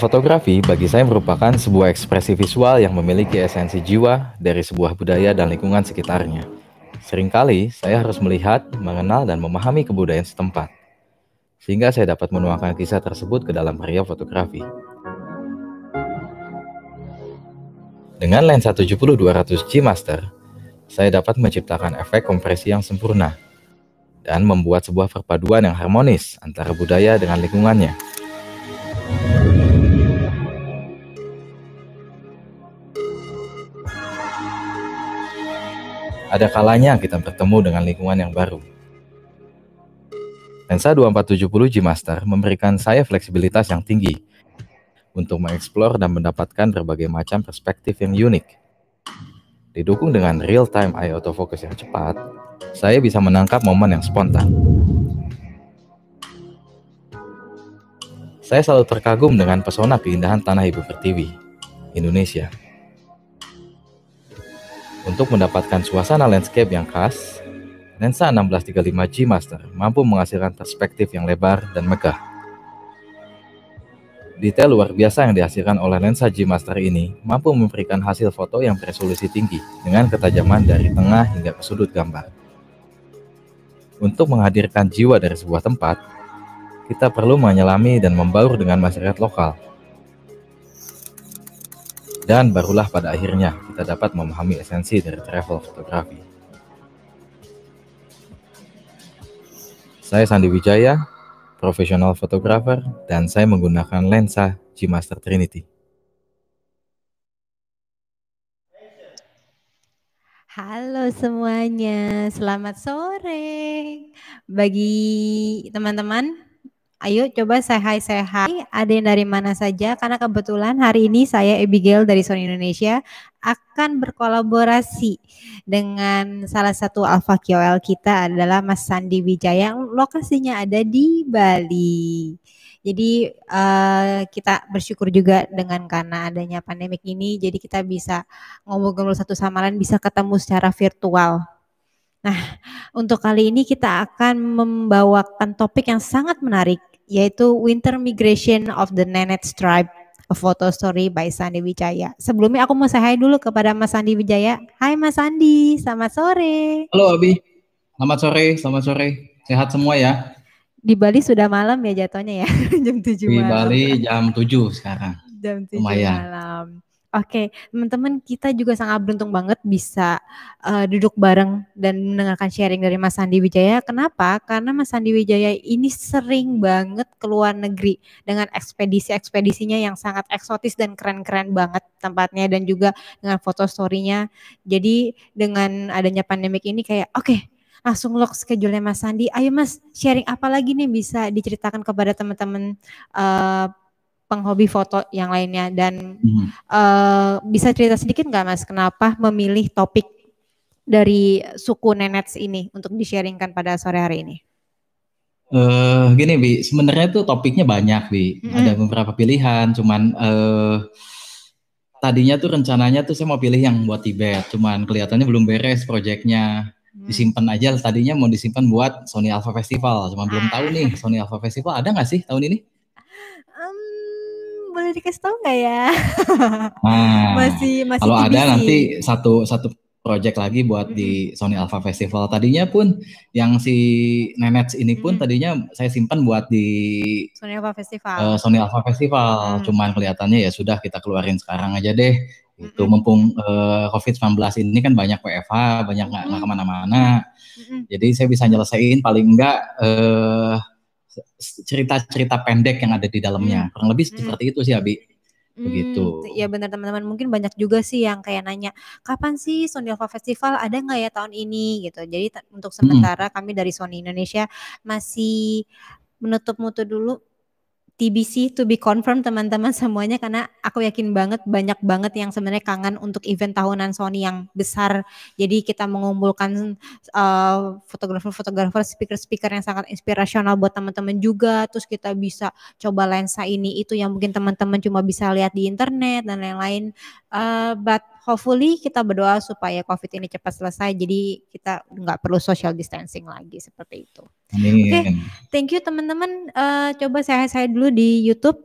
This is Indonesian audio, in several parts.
fotografi bagi saya merupakan sebuah ekspresi visual yang memiliki esensi jiwa dari sebuah budaya dan lingkungan sekitarnya. Seringkali saya harus melihat, mengenal, dan memahami kebudayaan setempat, sehingga saya dapat menuangkan kisah tersebut ke dalam karya fotografi. Dengan lensa 70-200G Master, saya dapat menciptakan efek kompresi yang sempurna dan membuat sebuah perpaduan yang harmonis antara budaya dengan lingkungannya. Ada kalanya kita bertemu dengan lingkungan yang baru. Lensa 2470 G Master memberikan saya fleksibilitas yang tinggi untuk mengeksplor dan mendapatkan berbagai macam perspektif yang unik. Didukung dengan real-time eye autofocus yang cepat, saya bisa menangkap momen yang spontan. Saya selalu terkagum dengan pesona keindahan tanah ibu pertiwi, Indonesia. Untuk mendapatkan suasana landscape yang khas, lensa 1635G Master mampu menghasilkan perspektif yang lebar dan megah. Detail luar biasa yang dihasilkan oleh lensa G Master ini mampu memberikan hasil foto yang beresolusi tinggi dengan ketajaman dari tengah hingga ke sudut gambar. Untuk menghadirkan jiwa dari sebuah tempat, kita perlu menyelami dan membaur dengan masyarakat lokal dan barulah pada akhirnya kita dapat memahami esensi dari travel fotografi. Saya Sandi Wijaya, profesional fotografer, dan saya menggunakan lensa G Master Trinity. Halo semuanya, selamat sore. Bagi teman-teman Ayo coba say hi say hi. Ada yang dari mana saja? Karena kebetulan hari ini saya Abigail dari Sony Indonesia akan berkolaborasi dengan salah satu alpha KOL kita adalah Mas Sandi Wijaya yang lokasinya ada di Bali. Jadi uh, kita bersyukur juga dengan karena adanya pandemik ini jadi kita bisa ngobrol-ngobrol satu sama lain bisa ketemu secara virtual Nah, untuk kali ini kita akan membawakan topik yang sangat menarik, yaitu Winter Migration of the Nenet Tribe, a photo story by Sandi Wijaya. Sebelumnya aku mau say dulu kepada Mas Sandi Wijaya. Hai Mas Sandi, selamat sore. Halo Abi, selamat sore, selamat sore. Sehat semua ya. Di Bali sudah malam ya jatuhnya ya, jam 7 malam. Di Bali jam 7 sekarang. Jam 7 malam. Oke, okay. teman-teman kita juga sangat beruntung banget bisa uh, duduk bareng dan mendengarkan sharing dari Mas Sandi Wijaya. Kenapa? Karena Mas Sandi Wijaya ini sering banget ke luar negeri dengan ekspedisi-ekspedisinya yang sangat eksotis dan keren-keren banget tempatnya dan juga dengan foto story-nya. Jadi dengan adanya pandemik ini kayak oke, okay, langsung lock schedule-nya Mas Sandi. Ayo Mas, sharing apa lagi nih bisa diceritakan kepada teman-teman uh, penghobi foto yang lainnya dan hmm. uh, bisa cerita sedikit nggak mas kenapa memilih topik dari suku Nenets ini untuk di-sharingkan pada sore hari ini? Uh, gini bi, sebenarnya tuh topiknya banyak bi, mm-hmm. ada beberapa pilihan, cuman uh, tadinya tuh rencananya tuh saya mau pilih yang buat Tibet, cuman kelihatannya belum beres proyeknya, mm. disimpan aja. Tadinya mau disimpan buat Sony Alpha Festival, cuman belum ah. tahu nih Sony Alpha Festival ada nggak sih tahun ini? boleh dikasih tahu nggak ya? Nah, masih masih kalau ada nanti satu satu project lagi buat -hmm. di Sony Alpha Festival. Tadinya pun yang si Nenets ini pun -hmm. tadinya saya simpan buat di Sony Alpha Festival. Uh, Sony Alpha Festival. -hmm. Cuman kelihatannya ya sudah kita keluarin sekarang aja deh. Itu mm -hmm. mumpung uh, eh, COVID-19 ini kan banyak WFH, banyak nggak mm -hmm. kemana-mana. Mm -hmm. Jadi saya bisa nyelesain paling enggak uh, eh, cerita-cerita pendek yang ada di dalamnya. Hmm. Kurang lebih hmm. seperti itu sih Abi. Hmm, Begitu. Hmm, ya benar teman-teman mungkin banyak juga sih yang kayak nanya kapan sih Sonilva Festival ada nggak ya tahun ini gitu. Jadi untuk hmm. sementara hmm. kami dari Sony Indonesia masih menutup mutu dulu TBC to be confirmed teman-teman semuanya karena aku yakin banget banyak banget yang sebenarnya kangen untuk event tahunan Sony yang besar. Jadi kita mengumpulkan fotografer eh, fotografer-fotografer, speaker-speaker yang sangat inspirasional buat teman-teman juga. Terus kita bisa coba lensa ini itu yang mungkin teman-teman cuma bisa lihat di internet dan lain-lain. Uh, but hopefully kita berdoa supaya COVID ini cepat selesai. Jadi kita nggak perlu social distancing lagi seperti itu. Oke, okay. thank you teman-teman. Uh, coba saya saya dulu di YouTube.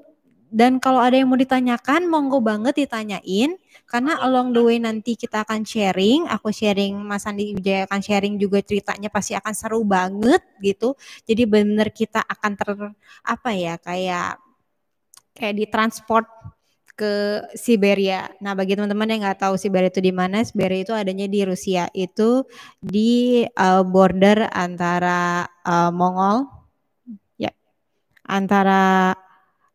Dan kalau ada yang mau ditanyakan, monggo banget ditanyain. Karena along the way nanti kita akan sharing. Aku sharing, Mas Andi Wijaya akan sharing juga ceritanya pasti akan seru banget gitu. Jadi benar kita akan ter apa ya kayak kayak di transport ke Siberia. Nah, bagi teman-teman yang nggak tahu Siberia itu di mana, Siberia itu adanya di Rusia, itu di uh, border antara uh, Mongol, ya, antara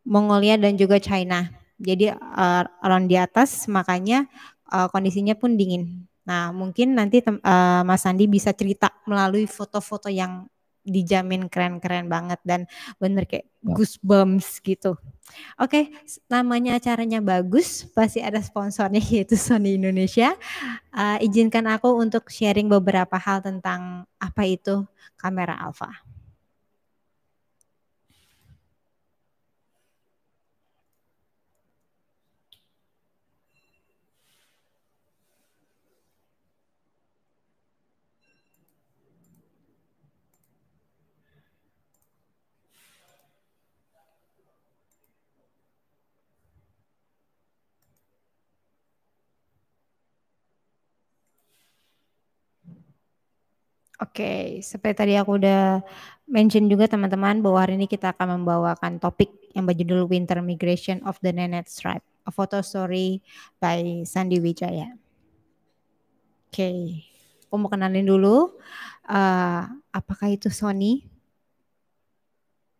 Mongolia dan juga China. Jadi uh, around di atas, makanya uh, kondisinya pun dingin. Nah, mungkin nanti uh, Mas Andi bisa cerita melalui foto-foto yang dijamin keren-keren banget dan bener kayak ya. goosebumps gitu. Oke, okay, namanya acaranya bagus, pasti ada sponsornya yaitu Sony Indonesia. Uh, izinkan aku untuk sharing beberapa hal tentang apa itu kamera alfa. Oke, seperti tadi aku udah mention juga teman-teman bahwa hari ini kita akan membawakan topik yang berjudul Winter Migration of the Nenet Stripe, a photo story by Sandy Wijaya. Oke, aku mau kenalin dulu. Uh, apakah itu Sony?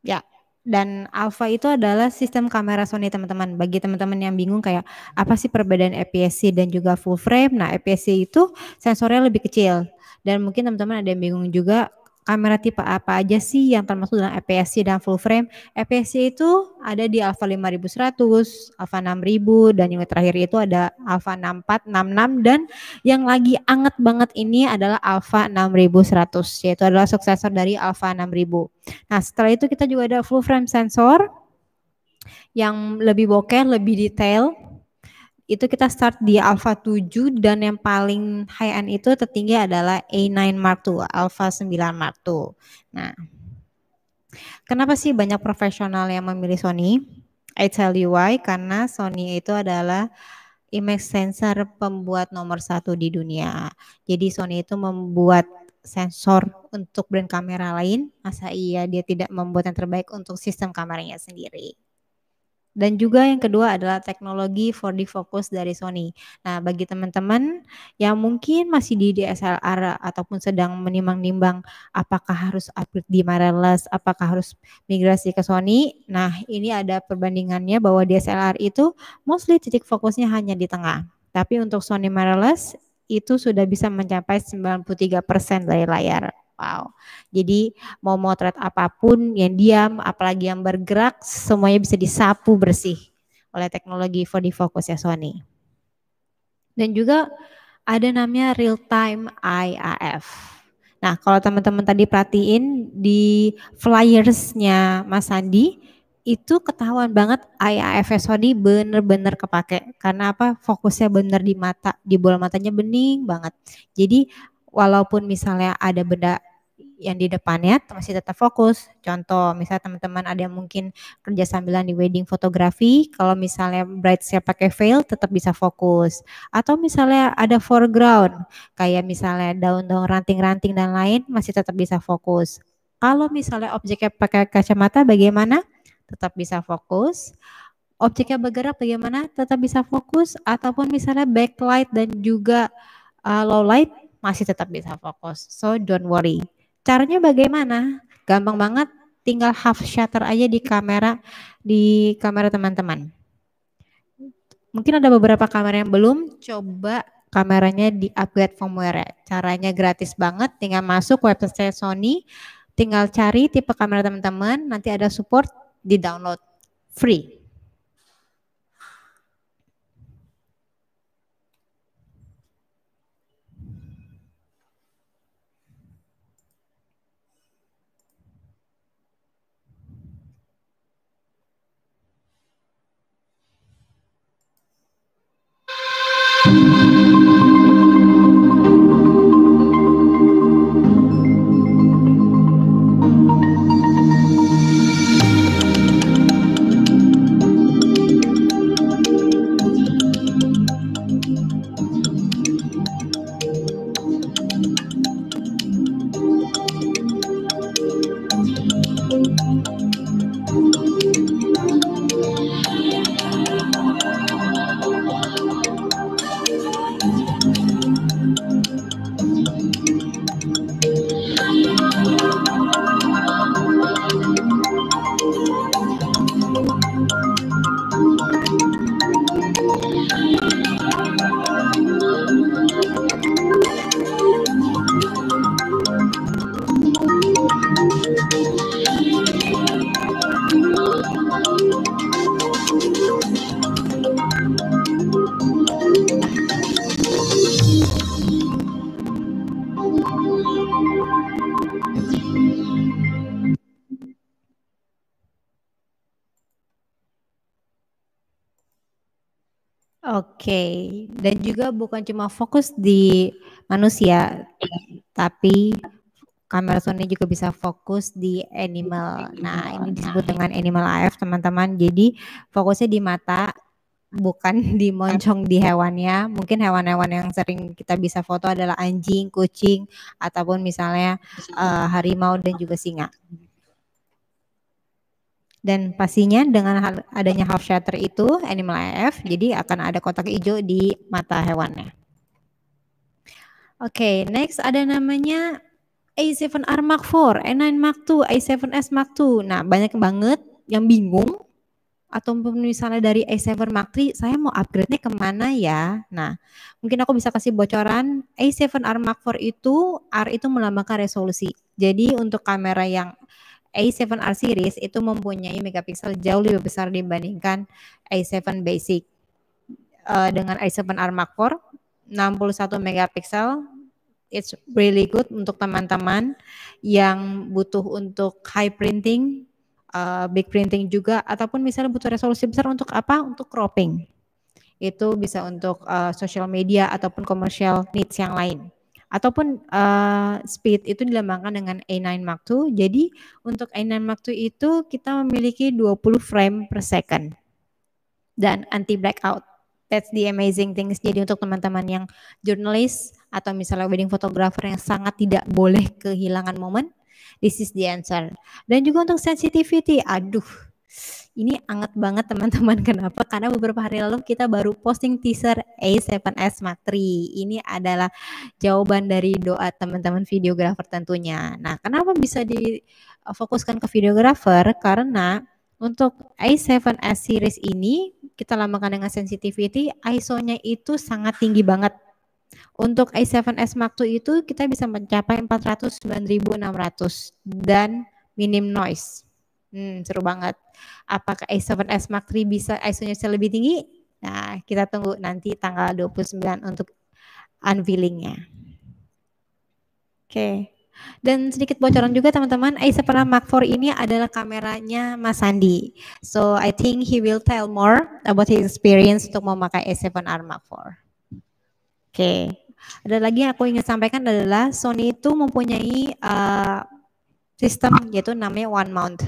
Ya, dan Alpha itu adalah sistem kamera Sony teman-teman. Bagi teman-teman yang bingung kayak apa sih perbedaan APS-C dan juga full frame. Nah, APS-C itu sensornya lebih kecil dan mungkin teman-teman ada yang bingung juga kamera tipe apa aja sih yang termasuk dalam EPS-C dan full frame. EPS-C itu ada di Alpha 5100, Alpha 6000 dan yang terakhir itu ada Alpha 6466 dan yang lagi anget banget ini adalah Alpha 6100 yaitu adalah suksesor dari Alpha 6000. Nah, setelah itu kita juga ada full frame sensor yang lebih bokeh, lebih detail itu kita start di Alpha 7 dan yang paling high end itu tertinggi adalah A9 Mark II, Alpha 9 Mark II. Nah, kenapa sih banyak profesional yang memilih Sony? I tell you why, karena Sony itu adalah image sensor pembuat nomor satu di dunia. Jadi Sony itu membuat sensor untuk brand kamera lain, masa iya dia tidak membuat yang terbaik untuk sistem kameranya sendiri. Dan juga yang kedua adalah teknologi 4D Focus dari Sony. Nah, bagi teman-teman yang mungkin masih di DSLR ataupun sedang menimbang-nimbang apakah harus upgrade di mirrorless, apakah harus migrasi ke Sony, nah ini ada perbandingannya bahwa DSLR itu mostly titik fokusnya hanya di tengah. Tapi untuk Sony mirrorless itu sudah bisa mencapai 93% dari layar. Wow. Jadi mau motret apapun yang diam, apalagi yang bergerak, semuanya bisa disapu bersih oleh teknologi Focus ya Sony. Dan juga ada namanya real time IAF. Nah, kalau teman-teman tadi perhatiin di flyersnya Mas Sandi itu ketahuan banget IAF Sony bener-bener kepake karena apa fokusnya bener di mata di bola matanya bening banget jadi walaupun misalnya ada benda yang di depannya masih tetap fokus. Contoh, misalnya teman-teman ada yang mungkin kerja sambilan di wedding fotografi, kalau misalnya bright saya pakai veil tetap bisa fokus. Atau misalnya ada foreground, kayak misalnya daun-daun ranting-ranting dan lain masih tetap bisa fokus. Kalau misalnya objeknya pakai kacamata bagaimana? Tetap bisa fokus. Objeknya bergerak bagaimana? Tetap bisa fokus ataupun misalnya backlight dan juga uh, low light masih tetap bisa fokus. So don't worry. Caranya bagaimana? Gampang banget, tinggal half shutter aja di kamera di kamera teman-teman. Mungkin ada beberapa kamera yang belum, coba kameranya di upgrade firmware. Caranya gratis banget, tinggal masuk website Sony, tinggal cari tipe kamera teman-teman, nanti ada support di download free. juga bukan cuma fokus di manusia, tapi kamera Sony juga bisa fokus di animal. Nah, ini disebut dengan animal AF, teman-teman. Jadi, fokusnya di mata, bukan di moncong di hewannya. Mungkin hewan-hewan yang sering kita bisa foto adalah anjing, kucing, ataupun misalnya uh, harimau dan juga singa. Dan pastinya dengan hal, adanya half shutter itu animal AF, jadi akan ada kotak hijau di mata hewannya. Oke, okay, next ada namanya A7R Mark IV, A9 Mark II, A7S Mark II. Nah, banyak banget yang bingung atau misalnya dari A7 Mark III, saya mau upgrade-nya kemana ya? Nah, mungkin aku bisa kasih bocoran, A7R Mark IV itu, R itu melambangkan resolusi. Jadi untuk kamera yang A7R series itu mempunyai megapiksel jauh lebih besar dibandingkan A7 basic. Uh, dengan A7R Mark IV 61 megapiksel it's really good untuk teman-teman yang butuh untuk high printing, uh, big printing juga ataupun misalnya butuh resolusi besar untuk apa? Untuk cropping. Itu bisa untuk uh, social media ataupun commercial needs yang lain ataupun uh, speed itu dilambangkan dengan A9 Mark II. Jadi untuk A9 Mark II itu kita memiliki 20 frame per second dan anti blackout. That's the amazing things. Jadi untuk teman-teman yang jurnalis atau misalnya wedding photographer yang sangat tidak boleh kehilangan momen, this is the answer. Dan juga untuk sensitivity, aduh ini anget banget teman-teman. Kenapa? Karena beberapa hari lalu kita baru posting teaser A7S Mark III. Ini adalah jawaban dari doa teman-teman videografer tentunya. Nah, kenapa bisa difokuskan ke videografer? Karena untuk a 7 s series ini kita lambangkan dengan sensitivity ISO-nya itu sangat tinggi banget. Untuk a 7 s Mark II itu kita bisa mencapai 409.600 dan minim noise. Hmm, seru banget. Apakah a eh, 7 s Mark III bisa ISO-nya bisa lebih tinggi? Nah, kita tunggu nanti tanggal 29 untuk unveilingnya. Oke. Okay. Dan sedikit bocoran juga teman-teman, i7 Mark IV ini adalah kameranya Mas Sandi. So I think he will tell more about his experience untuk memakai a 7 r Mark IV. Oke. Okay. Ada lagi yang aku ingin sampaikan adalah Sony itu mempunyai uh, sistem yaitu namanya one mount.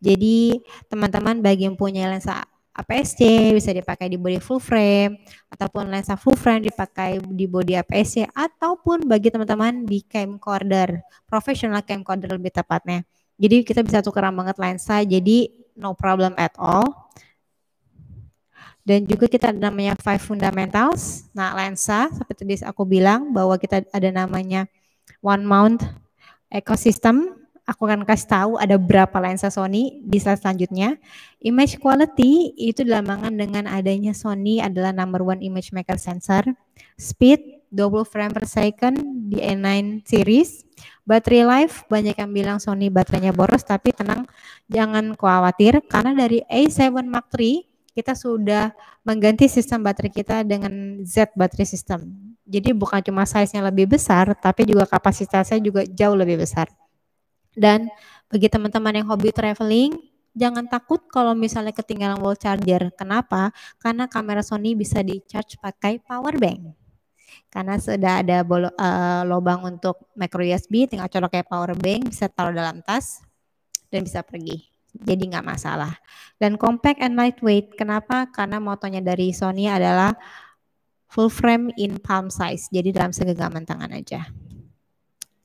Jadi teman-teman bagi yang punya lensa APS-C bisa dipakai di body full frame ataupun lensa full frame dipakai di body APS-C ataupun bagi teman-teman di camcorder, profesional camcorder lebih tepatnya. Jadi kita bisa tukeran banget lensa jadi no problem at all. Dan juga kita ada namanya five fundamentals. Nah, lensa seperti tadi aku bilang bahwa kita ada namanya one mount ecosystem aku akan kasih tahu ada berapa lensa Sony di slide selanjutnya. Image quality itu dilambangkan dengan adanya Sony adalah number one image maker sensor. Speed 20 frame per second di n 9 series. Battery life banyak yang bilang Sony baterainya boros tapi tenang jangan khawatir karena dari A7 Mark III kita sudah mengganti sistem baterai kita dengan Z battery system. Jadi bukan cuma size-nya lebih besar, tapi juga kapasitasnya juga jauh lebih besar. Dan bagi teman-teman yang hobi traveling, jangan takut kalau misalnya ketinggalan wall charger. Kenapa? Karena kamera Sony bisa di charge pakai power bank. Karena sudah ada bolo, uh, lubang untuk micro USB, tinggal colok kayak power bank, bisa taruh dalam tas dan bisa pergi. Jadi nggak masalah. Dan compact and lightweight. Kenapa? Karena motonya dari Sony adalah full frame in palm size. Jadi dalam segenggaman tangan aja.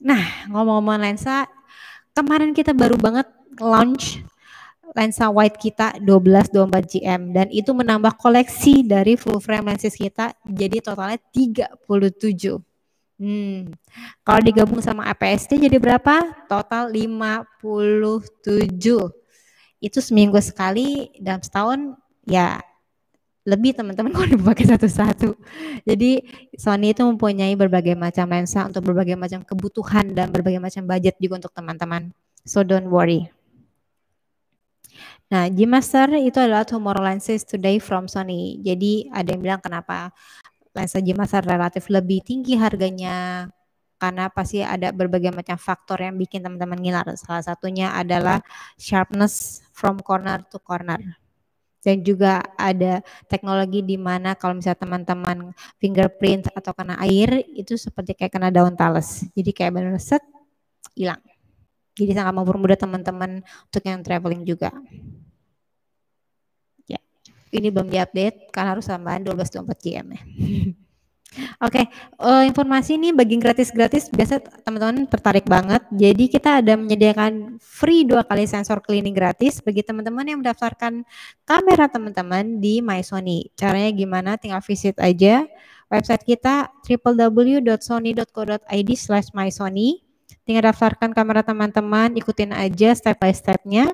Nah, ngomong-ngomong lensa, kemarin kita baru banget launch lensa wide kita 12-24 GM dan itu menambah koleksi dari full frame lenses kita jadi totalnya 37. Hmm. Kalau digabung sama APS-C jadi berapa? Total 57. Itu seminggu sekali dalam setahun ya lebih teman-teman kalau dipakai satu-satu. Jadi Sony itu mempunyai berbagai macam lensa untuk berbagai macam kebutuhan dan berbagai macam budget juga untuk teman-teman. So don't worry. Nah, G Master itu adalah tomorrow lenses today from Sony. Jadi ada yang bilang kenapa lensa G Master relatif lebih tinggi harganya karena pasti ada berbagai macam faktor yang bikin teman-teman ngiler. Salah satunya adalah sharpness from corner to corner dan juga ada teknologi di mana kalau misalnya teman-teman fingerprint atau kena air itu seperti kayak kena daun talas jadi kayak benar set hilang jadi sangat mempermudah teman-teman untuk yang traveling juga ya ini belum diupdate karena harus tambahan 12,4 GM ya Oke, okay. uh, eh, informasi ini bagi gratis-gratis biasa teman-teman tertarik banget. Jadi kita ada menyediakan free dua kali sensor cleaning gratis bagi teman-teman yang mendaftarkan kamera teman-teman di MySony. Caranya gimana? Tinggal visit aja website kita www.sony.co.id/mysony. Tinggal daftarkan kamera teman-teman, ikutin aja step by stepnya.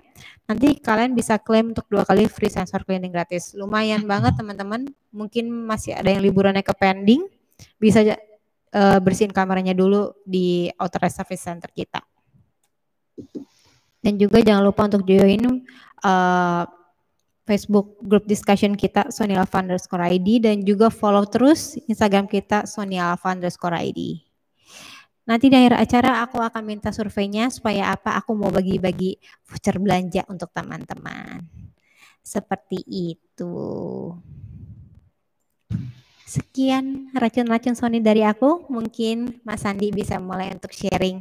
Nanti kalian bisa klaim untuk dua kali free sensor cleaning gratis. Lumayan banget teman-teman. Mungkin masih ada yang liburannya ke pending, bisa uh, bersihin kameranya dulu di authorized service center kita. Dan juga jangan lupa untuk join uh, Facebook group discussion kita Sonia Alfa underscore ID dan juga follow terus Instagram kita Sonia Alfa underscore ID. Nanti di akhir acara aku akan minta surveinya supaya apa aku mau bagi-bagi voucher belanja untuk teman-teman. Seperti itu. Sekian racun-racun Sony dari aku. Mungkin Mas Andi bisa mulai untuk sharing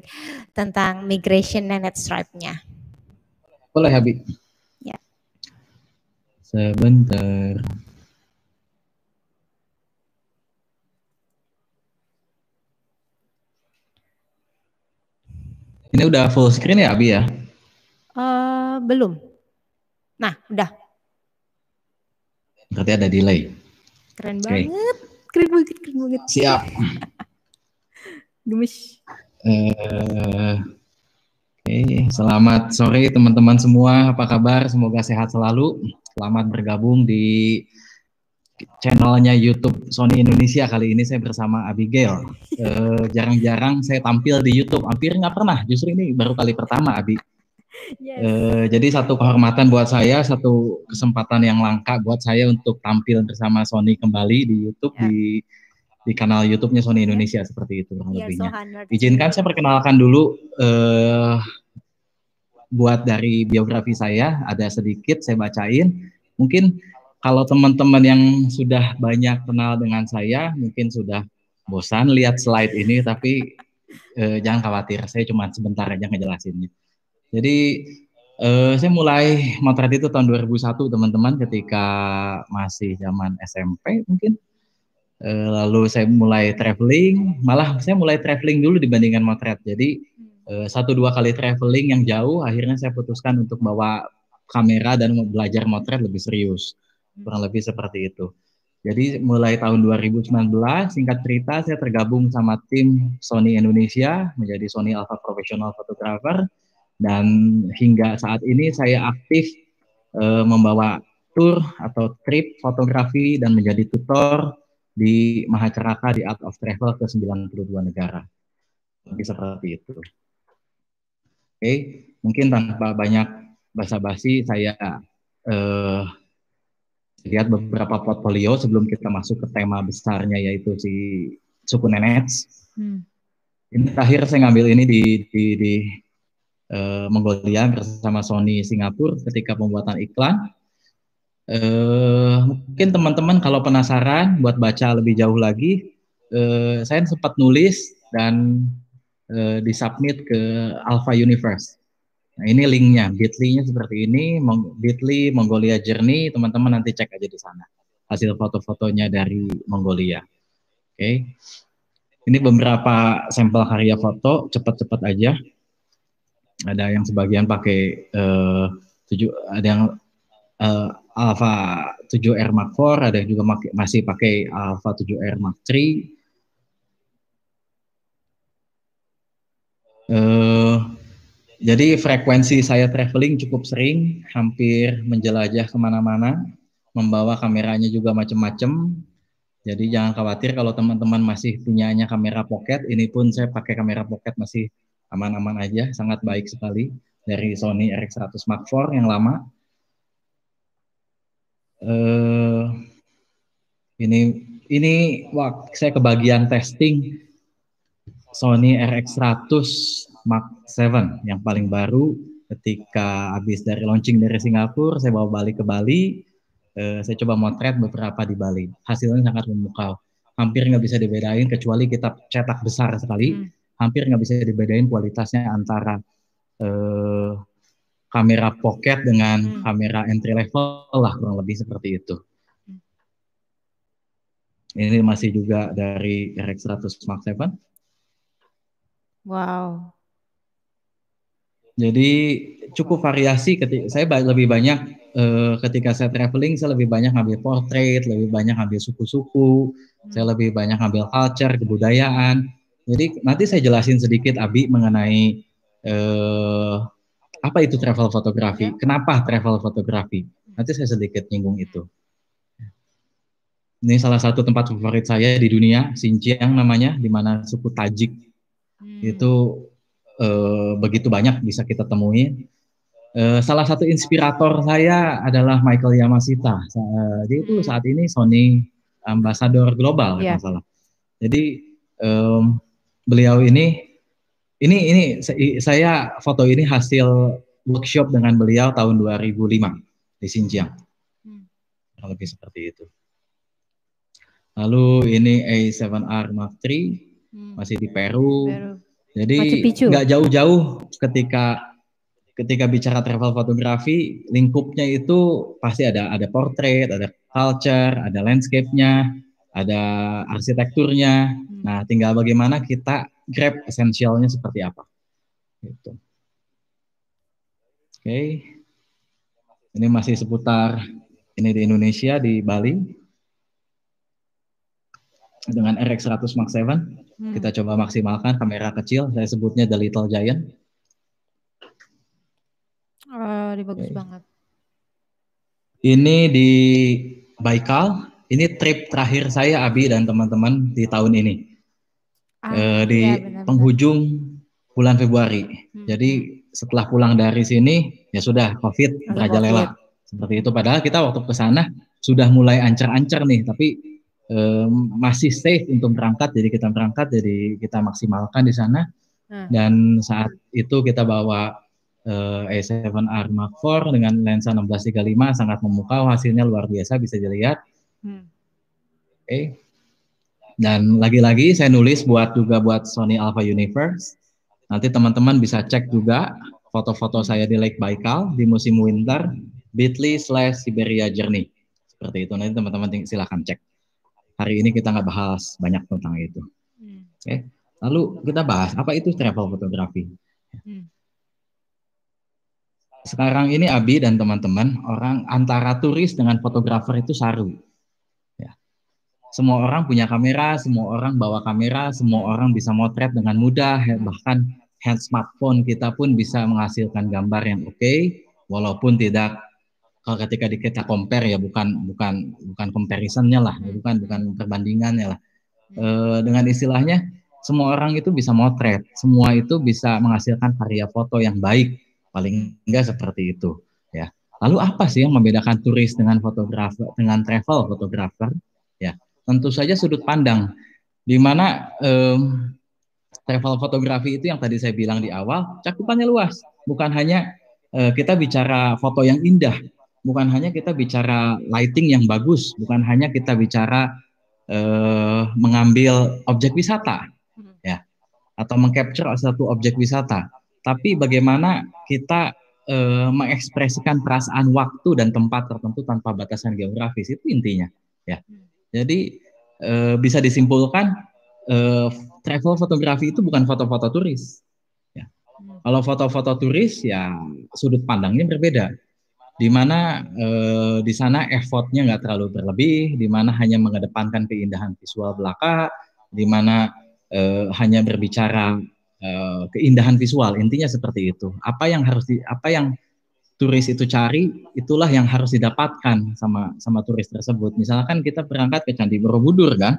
tentang migration net stripe-nya. Boleh, Habib. Ya. Sebentar. Ini udah full screen ya Abi ya? Uh, belum. Nah, udah. Berarti ada delay. Keren okay. banget. Keren banget, keren banget. Siap. Gemes. Uh, Oke, okay. selamat sore teman-teman semua. Apa kabar? Semoga sehat selalu. Selamat bergabung di channelnya YouTube Sony Indonesia kali ini saya bersama Abigail. Eh, jarang-jarang uh, saya tampil di YouTube, hampir nggak pernah. Justru ini baru kali pertama, Abi. Yes. Eh, jadi satu kehormatan buat saya, satu kesempatan yang langka buat saya untuk tampil bersama Sony kembali di YouTube ya. di di kanal YouTube-nya Sony Indonesia yeah. seperti itu kurang yeah, ya, So Izinkan saya perkenalkan dulu uh, buat dari biografi saya ada sedikit saya bacain. Mungkin kalau teman-teman yang sudah banyak kenal dengan saya mungkin sudah bosan lihat slide ini tapi eh, jangan khawatir saya cuma sebentar aja ngejelasinnya jadi eh, saya mulai motret itu tahun 2001 teman-teman ketika masih zaman SMP mungkin eh, lalu saya mulai traveling malah saya mulai traveling dulu dibandingkan motret jadi eh, satu dua kali traveling yang jauh akhirnya saya putuskan untuk bawa kamera dan belajar motret lebih serius kurang lebih seperti itu. Jadi mulai tahun 2019, singkat cerita saya tergabung sama tim Sony Indonesia menjadi Sony Alpha Professional Photographer dan hingga saat ini saya aktif e, membawa tour atau trip fotografi dan menjadi tutor di Mahacaraka di Art of Travel ke 92 negara. Jadi seperti itu. Oke, mungkin tanpa banyak basa-basi saya eh, lihat beberapa hmm. portfolio sebelum kita masuk ke tema besarnya yaitu si suku nenek. Hmm. Ini terakhir saya ngambil ini di di, di uh, Mongolia bersama Sony Singapura ketika pembuatan iklan. Uh, mungkin teman-teman kalau penasaran buat baca lebih jauh lagi, uh, saya sempat nulis dan uh, disubmit ke Alpha Universe. Nah, ini linknya, bit.ly-nya seperti ini, bit.ly Mongolia Journey, teman-teman nanti cek aja di sana. Hasil foto-fotonya dari Mongolia. Oke. Okay. Ini beberapa sampel karya foto, cepat-cepat aja. Ada yang sebagian pakai eh, uh, 7 ada yang uh, Alpha 7R Mark IV, ada yang juga masih pakai Alpha 7R Mark III. Uh, eh, jadi frekuensi saya traveling cukup sering, hampir menjelajah kemana-mana, membawa kameranya juga macam-macam. Jadi jangan khawatir kalau teman-teman masih punyanya kamera pocket, ini pun saya pakai kamera pocket masih aman-aman aja, sangat baik sekali dari Sony RX100 Mark IV yang lama. Uh, ini ini wah, saya kebagian testing Sony RX100 Mark 7 yang paling baru ketika habis dari launching dari Singapura saya bawa balik ke Bali eh, saya coba motret beberapa di Bali hasilnya sangat memukau hampir nggak bisa dibedain kecuali kita cetak besar sekali hmm. hampir nggak bisa dibedain kualitasnya antara eh, kamera pocket dengan hmm. kamera entry level lah kurang lebih seperti itu hmm. ini masih juga dari RX100 Mark 7 Wow, jadi cukup variasi. Ketika, saya lebih banyak uh, ketika saya traveling, saya lebih banyak ngambil portrait, lebih banyak ngambil suku-suku, saya hmm. lebih banyak ngambil culture, kebudayaan. Jadi nanti saya jelasin sedikit Abi mengenai uh, apa itu travel fotografi, ya. kenapa travel fotografi. Nanti saya sedikit nyinggung itu. Ini salah satu tempat favorit saya di dunia, Xinjiang namanya, di mana suku Tajik hmm. itu Eh, begitu banyak bisa kita temui. Uh, salah satu inspirator saya adalah Michael Yamashita. Uh, dia itu hmm. saat ini Sony Ambassador Global yeah. kalau iya. salah. Jadi um, beliau ini ini ini saya foto ini hasil workshop dengan beliau tahun 2005 di Xinjiang. Hmm. Lebih seperti itu. Lalu ini A7R Mark III hmm. masih di Peru. Peru. Jadi nggak jauh-jauh ketika ketika bicara travel fotografi lingkupnya itu pasti ada ada portrait, ada culture, ada landscape-nya, ada arsitekturnya. Hmm. Nah, tinggal bagaimana kita grab esensialnya seperti apa. Gitu. Oke. Okay. Ini masih seputar ini di Indonesia di Bali dengan RX 100 Mark 7. Kita coba maksimalkan kamera kecil, saya sebutnya The Little Giant. Uh, eh, ini bagus okay. banget. Ini di Baikal. Ini trip terakhir saya Abi dan teman-teman di tahun ini. Ah, uh, di ya, benar, penghujung bulan Februari. Hmm. Jadi setelah pulang dari sini ya sudah COVID merajalela. Seperti itu padahal kita waktu ke sana sudah mulai ancer-ancer nih, tapi masih safe untuk berangkat jadi kita berangkat jadi kita maksimalkan di sana hmm. dan saat itu kita bawa uh, eh, A7R Mark IV dengan lensa 1635 sangat memukau hasilnya luar biasa bisa dilihat hmm. oke okay. dan lagi-lagi saya nulis buat juga buat Sony Alpha Universe nanti teman-teman bisa cek juga foto-foto saya di Lake Baikal di musim winter bit.ly slash Siberia Journey seperti itu nanti teman-teman silahkan cek hari ini kita nggak bahas banyak tentang itu. Hmm. Oke, okay. lalu kita bahas apa itu travel photography. Hmm. Sekarang ini Abi dan teman-teman orang antara turis dengan fotografer itu saru. Ya. Semua orang punya kamera, semua orang bawa kamera, semua orang bisa motret dengan mudah, bahkan hand smartphone kita pun bisa menghasilkan gambar yang oke, okay, walaupun tidak kalau eh, ketika kita compare ya bukan bukan bukan comparisonnya lah hmm. bukan bukan perbandingannya lah e, dengan istilahnya semua orang itu bisa motret semua itu bisa menghasilkan karya foto yang baik paling enggak seperti itu ya lalu apa sih yang membedakan turis dengan fotografer dengan travel fotografer ya tentu saja sudut pandang di mana e, travel fotografi itu yang tadi saya bilang di awal cakupannya luas bukan hanya eh, kita bicara foto yang indah bukan hanya kita bicara lighting yang bagus, bukan hanya kita bicara uh, mengambil objek wisata, hmm. ya, atau mengcapture satu objek wisata, tapi bagaimana kita uh, mengekspresikan perasaan waktu dan tempat tertentu tanpa batasan geografis itu intinya, ya. Hmm. Jadi uh, bisa disimpulkan uh, travel fotografi itu bukan foto-foto turis. Ya. Hmm. Kalau foto-foto turis ya sudut pandangnya berbeda di mana eh, di sana effortnya nggak terlalu berlebih, di mana hanya mengedepankan keindahan visual belaka, di mana eh, hanya berbicara eh, keindahan visual, intinya seperti itu. Apa yang harus di, apa yang turis itu cari, itulah yang harus didapatkan sama sama turis tersebut. Misalkan kita berangkat ke Candi Borobudur kan,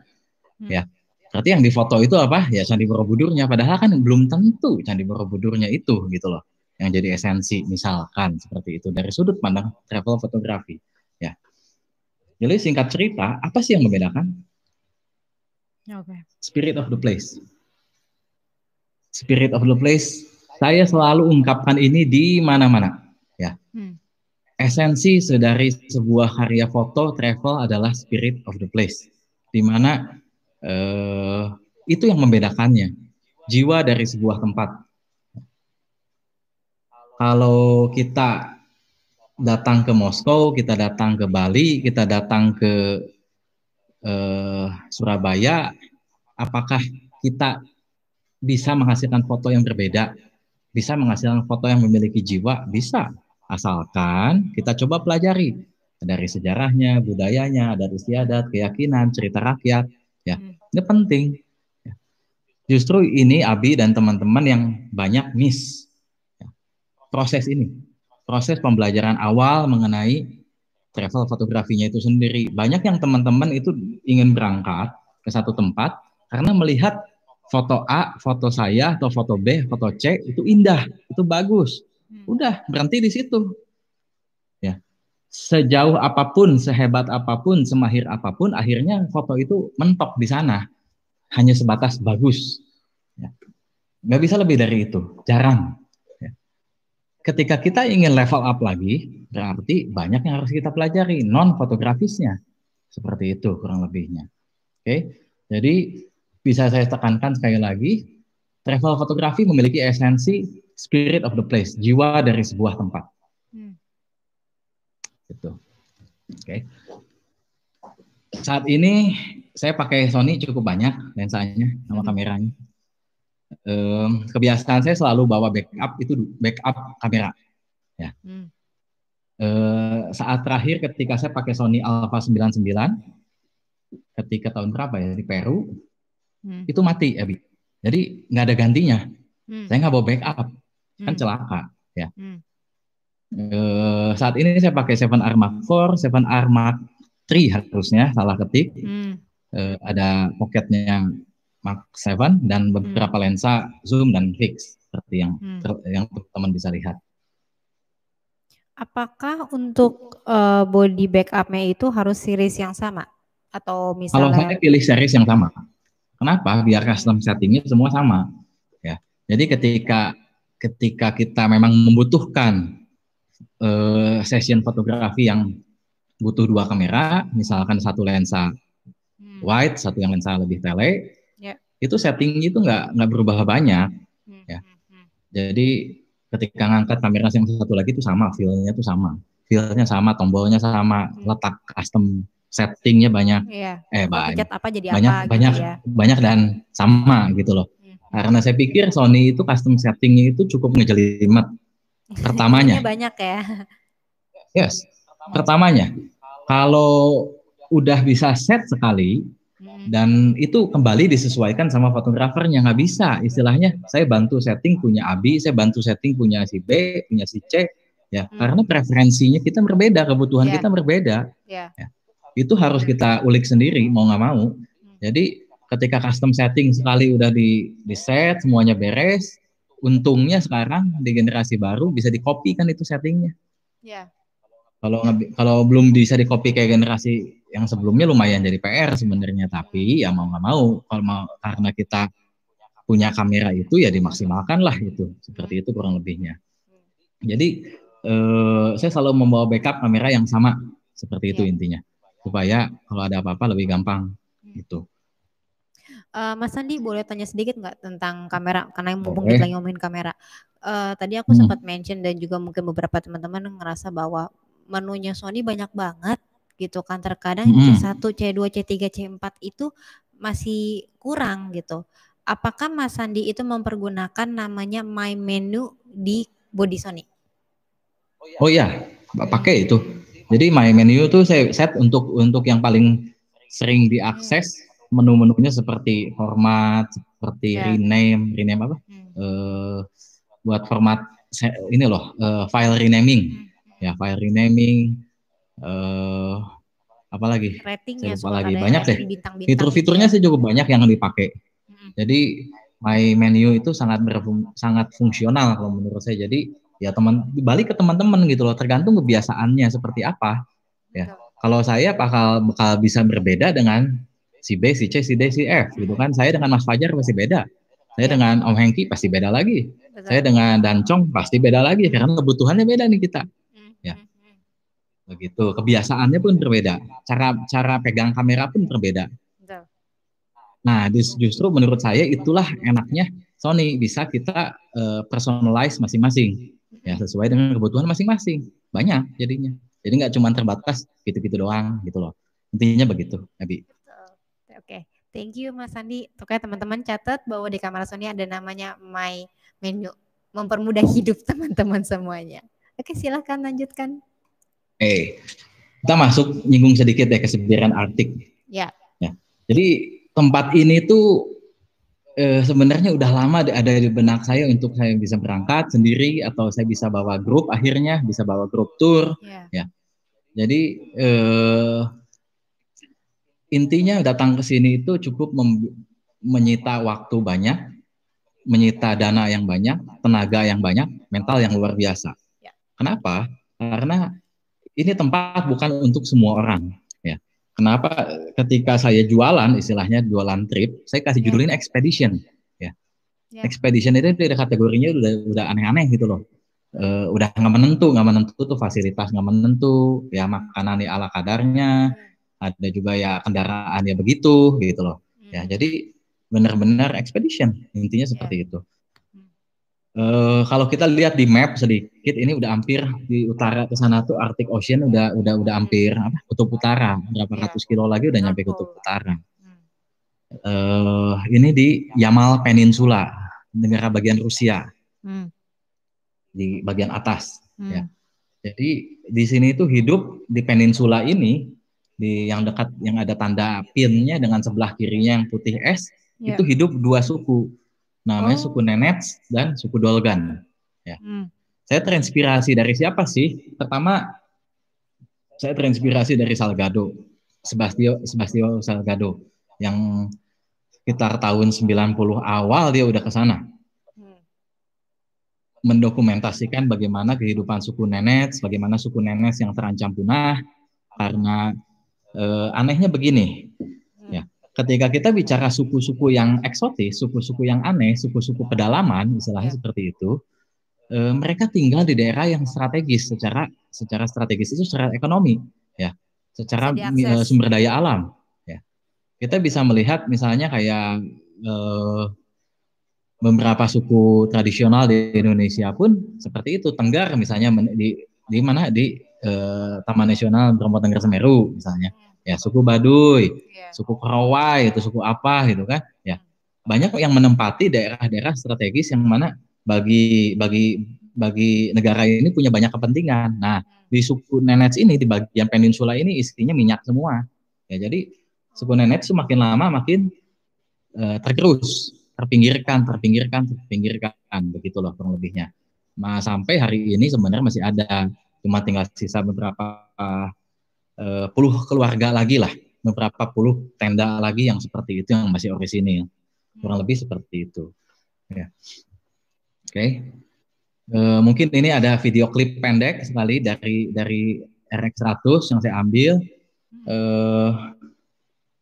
hmm. ya. Berarti yang difoto itu apa? Ya Candi Borobudurnya. Padahal kan belum tentu Candi Borobudurnya itu gitu loh yang jadi esensi misalkan seperti itu dari sudut pandang travel fotografi ya jadi singkat cerita apa sih yang membedakan okay. spirit of the place spirit of the place saya selalu ungkapkan ini di mana-mana ya hmm. esensi dari sebuah karya foto travel adalah spirit of the place di mana eh, itu yang membedakannya jiwa dari sebuah tempat kalau kita datang ke Moskow, kita datang ke Bali, kita datang ke eh, Surabaya, apakah kita bisa menghasilkan foto yang berbeda? Bisa menghasilkan foto yang memiliki jiwa? Bisa. Asalkan kita coba pelajari dari sejarahnya, budayanya, adat istiadat, keyakinan, cerita rakyat. Ya, ini hmm. penting. Justru ini Abi dan teman-teman yang banyak miss proses ini, proses pembelajaran awal mengenai travel fotografinya itu sendiri. Banyak yang teman-teman itu ingin berangkat ke satu tempat karena melihat foto A, foto saya, atau foto B, foto C itu indah, itu bagus. Hmm. Udah berhenti di situ. Ya. Sejauh apapun, sehebat apapun, semahir apapun, akhirnya foto itu mentok di sana. Hanya sebatas bagus. Ya. bisa lebih dari itu, jarang ketika kita ingin level up lagi, berarti banyak yang harus kita pelajari non fotografisnya. Seperti itu kurang lebihnya. Oke. Jadi bisa saya tekankan sekali lagi, travel fotografi memiliki esensi spirit of the place, jiwa dari sebuah tempat. Hmm. Gitu. Oke. Saat ini saya pakai Sony cukup banyak lensanya sama hmm. kameranya um, kebiasaan saya selalu bawa backup itu backup kamera. Ya. Hmm. Uh, saat terakhir ketika saya pakai Sony Alpha 99 ketika tahun berapa ya di Peru hmm. itu mati Abi. Jadi nggak ada gantinya. Hmm. Saya nggak bawa backup kan hmm. kan celaka ya. Hmm. Uh, saat ini saya pakai Seven R Mark 4, Seven R Mark 3 harusnya salah ketik. Hmm. Uh, ada pocketnya yang Mark 7 dan hmm. beberapa hmm. lensa zoom dan fix seperti yang hmm. yang teman bisa lihat. Apakah untuk uh, body backupnya itu harus series yang sama atau misalnya? Kalau saya pilih series yang sama. Kenapa? Biar custom settingnya semua sama. Ya. Jadi ketika ketika kita memang membutuhkan uh, session fotografi yang butuh dua kamera, misalkan satu lensa hmm. wide, satu yang lensa lebih tele, itu settingnya itu nggak nggak berubah banyak hmm, ya hmm, hmm. jadi ketika ngangkat kamera yang satu lagi itu sama feelnya itu sama feelnya sama tombolnya sama letak custom settingnya banyak iya. eh banyak apa jadi banyak apa, banyak gitu ya. banyak dan sama gitu loh karena saya pikir Sony itu custom settingnya itu cukup ngejelimet pertamanya banyak ya yes pertamanya kalau udah bisa set sekali dan itu kembali disesuaikan sama fotografernya nggak bisa istilahnya saya bantu setting punya Abi saya bantu setting punya si B punya si C ya hmm. karena preferensinya kita berbeda kebutuhan yeah. kita berbeda yeah. ya. itu harus kita ulik sendiri mau nggak mau hmm. jadi ketika custom setting sekali udah di di set semuanya beres untungnya sekarang di generasi baru bisa copy kan itu settingnya yeah. kalau yeah. kalau belum bisa dikopi kayak generasi yang sebelumnya lumayan jadi PR sebenarnya tapi ya mau nggak mau kalau mau karena kita punya kamera itu ya dimaksimalkan lah itu seperti itu kurang lebihnya jadi eh, saya selalu membawa backup kamera yang sama seperti itu ya. intinya supaya kalau ada apa-apa lebih gampang itu Uh, eh, Mas Sandi boleh tanya sedikit nggak tentang kamera karena yang mumpung kita ngomongin kamera. Uh, tadi aku hmm. sempat mention dan juga mungkin beberapa teman-teman ngerasa bahwa menunya Sony banyak banget gitu kan terkadang hmm. C1, C2, C3, C4 itu masih kurang gitu. Apakah Mas Sandi itu mempergunakan namanya My Menu di Body Sony? Oh iya, oh iya pakai itu. Jadi My Menu itu saya set untuk untuk yang paling sering diakses hmm. menu-menunya seperti format, seperti yeah. rename, rename apa? Hmm. Uh, buat format ini loh uh, file renaming, hmm. ya file renaming, uh, apa lagi? Ratingnya, saya lagi. Banyak deh. Fitur-fiturnya gitu ya. sih cukup banyak yang dipakai. Hmm. Jadi My Menu itu sangat berfung, sangat fungsional kalau menurut saya. Jadi ya teman balik ke teman-teman gitu loh, tergantung kebiasaannya seperti apa. Ya. Kalau saya bakal bakal bisa berbeda dengan si B, si C, si D, si F gitu kan. Saya dengan Mas Fajar pasti beda. Saya iya. dengan Om Hengki pasti beda lagi. Saya dengan Dancong pasti beda lagi karena kebutuhannya beda nih kita. Ya begitu kebiasaannya pun berbeda cara cara pegang kamera pun berbeda nah justru menurut saya itulah enaknya Sony bisa kita uh, personalize masing-masing ya sesuai dengan kebutuhan masing-masing banyak jadinya jadi nggak cuma terbatas gitu-gitu doang gitu loh intinya begitu abi oke okay. thank you Mas Andi oke teman-teman catat bahwa di kamera Sony ada namanya my menu mempermudah hidup teman-teman semuanya oke silahkan lanjutkan Hey, kita masuk nyinggung sedikit ya kesempiran Arktik. Ya. ya. Jadi tempat ini tuh e, sebenarnya udah lama ada di benak saya untuk saya bisa berangkat sendiri atau saya bisa bawa grup akhirnya bisa bawa grup tour Ya. ya jadi eh, intinya datang ke sini itu cukup menyita waktu banyak menyita dana yang banyak tenaga yang banyak mental yang luar biasa Ya. kenapa karena ini tempat bukan untuk semua orang. Ya. Kenapa ketika saya jualan, istilahnya jualan trip, saya kasih judulin ya. expedition. Ya. Yeah. Expedition itu dari kategorinya udah udah aneh-aneh gitu loh. Uh, udah nggak menentu, nggak menentu tuh fasilitas nggak menentu, ya makanan ya ala kadarnya, ya. ada juga ya kendaraannya begitu gitu loh. Ya, hmm. jadi benar-benar expedition intinya seperti yeah. itu. Eh, kalau kita lihat di map sedikit, ini udah hampir di utara ke sana tuh Arctic Ocean udah udah udah hampir hmm. apa, kutub utara, berapa ya. ratus kilo lagi udah nyampe kutub utara. Uh, ini di Yamal Peninsula, negara bagian Rusia, hmm. di bagian atas. Hmm. Ya. Jadi di sini itu hidup di peninsula ini di yang dekat yang ada tanda pinnya dengan sebelah kirinya yang putih es yeah. itu hidup dua suku namanya oh. suku Nenets dan suku Dolgan. Ya. Hmm. Saya terinspirasi dari siapa sih? Pertama, saya terinspirasi dari Salgado, Sebastio, Sebastio Salgado, yang sekitar tahun 90 awal dia udah ke sana. Hmm. Mendokumentasikan bagaimana kehidupan suku Nenets, bagaimana suku Nenets yang terancam punah, karena e, anehnya begini, ketika kita bicara suku-suku yang eksotis, suku-suku yang aneh, suku-suku pedalaman, istilahnya ya. seperti itu, e, mereka tinggal di daerah yang strategis secara secara strategis itu secara ekonomi, ya, secara e, sumber daya alam, ya. Kita bisa melihat misalnya kayak e, beberapa suku tradisional di Indonesia pun seperti itu, Tenggar misalnya di di mana di e, Taman Nasional Bromo Tenggar Semeru misalnya ya suku Baduy, yeah. suku Kerawai itu suku apa gitu kan, ya banyak yang menempati daerah-daerah strategis yang mana bagi bagi bagi negara ini punya banyak kepentingan. Nah di suku Nenets ini di bagian peninsula ini isinya minyak semua, ya jadi suku Nenets semakin lama makin uh, tergerus, terpinggirkan, terpinggirkan, terpinggirkan begitu loh kurang lebihnya. Nah, sampai hari ini sebenarnya masih ada, cuma tinggal sisa beberapa uh, uh, puluh keluarga lagi lah, beberapa puluh tenda lagi yang seperti itu yang masih orisinil. Kurang lebih seperti itu. Ya. Oke. Okay. Uh, eh, mungkin ini ada video klip pendek sekali dari dari RX100 yang saya ambil. Eh,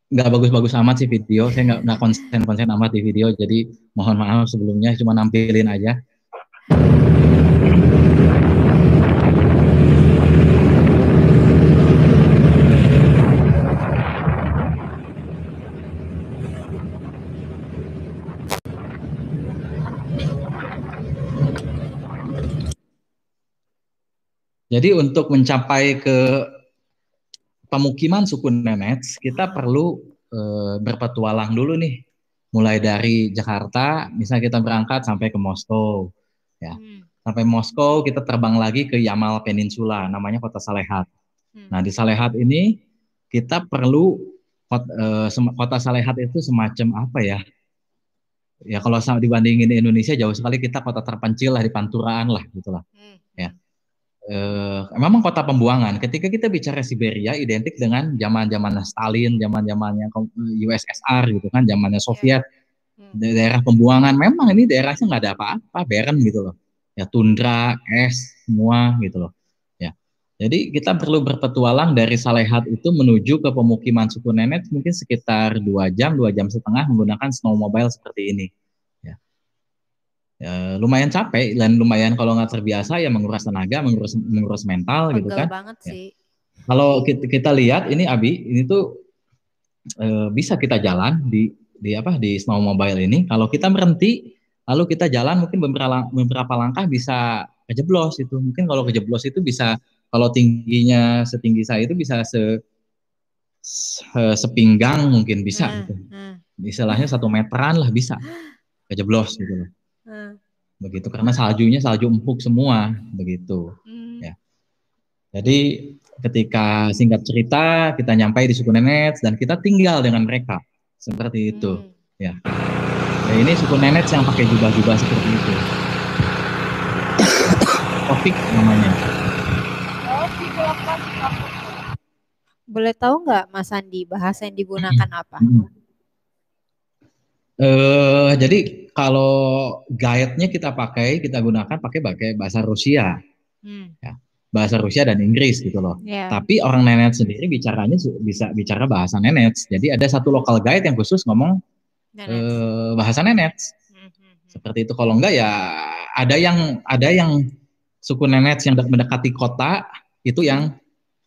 nggak bagus-bagus amat sih video, saya nggak nggak konsen-konsen amat di video, jadi mohon maaf sebelumnya, cuma nampilin aja. Jadi untuk mencapai ke pemukiman suku Nenets, kita perlu e, berpetualang dulu nih. Mulai dari Jakarta, misalnya kita berangkat sampai ke Moskow, ya. Hmm. Sampai Moskow kita terbang lagi ke Yamal Peninsula, namanya kota Salehat. Hmm. Nah di Salehat ini kita perlu kota, e, eh, kota Salehat itu semacam apa ya? Ya kalau dibandingin Indonesia jauh sekali kita kota terpencil lah di Panturaan lah gitulah. Hmm. Ya Uh, memang kota pembuangan. Ketika kita bicara Siberia identik dengan zaman zaman Stalin, zaman-zamannya eh, USSR gitu kan, zamannya iya. Soviet. Yeah. Hmm. Daerah pembuangan memang ini daerahnya nggak ada apa-apa, barren gitu loh. Ya tundra, es, semua gitu loh. Ya. Jadi kita perlu berpetualang dari Salehat itu menuju ke pemukiman suku nenek mungkin sekitar dua jam, dua jam setengah menggunakan snowmobile seperti ini ya, lumayan capek dan lumayan kalau nggak terbiasa ya menguras tenaga, menguras menguras mental Pegel gitu kan. banget ya. Kalau kita, kita lihat ini Abi, ini tuh e, bisa kita jalan di di apa di snow mobile ini. Kalau kita berhenti, lalu kita jalan mungkin beberapa beberapa langkah bisa kejeblos itu. Mungkin kalau kejeblos itu bisa kalau tingginya setinggi saya itu bisa se, se sepinggang mungkin bisa. Hmm, gitu. hmm. Istilahnya satu meteran lah bisa kejeblos gitu loh begitu karena saljunya salju empuk semua begitu hmm. ya jadi ketika singkat cerita kita nyampai di suku nenek dan kita tinggal dengan mereka seperti itu hmm. ya nah, ini suku nenek yang pakai jubah-jubah seperti itu Topik namanya boleh tahu nggak Mas Andi bahasa yang digunakan hmm. apa? Hmm. Uh, jadi kalau guide-nya kita pakai, kita gunakan pakai pakai bahasa Rusia. Hmm. Ya, bahasa Rusia dan Inggris gitu loh. Yeah. Tapi orang nenek sendiri bicaranya bisa bicara bahasa nenek. Jadi ada satu lokal guide yang khusus ngomong eh, bahasa nenek. -hmm. Seperti itu kalau enggak ya ada yang ada yang suku nenek yang mendekati kota itu yang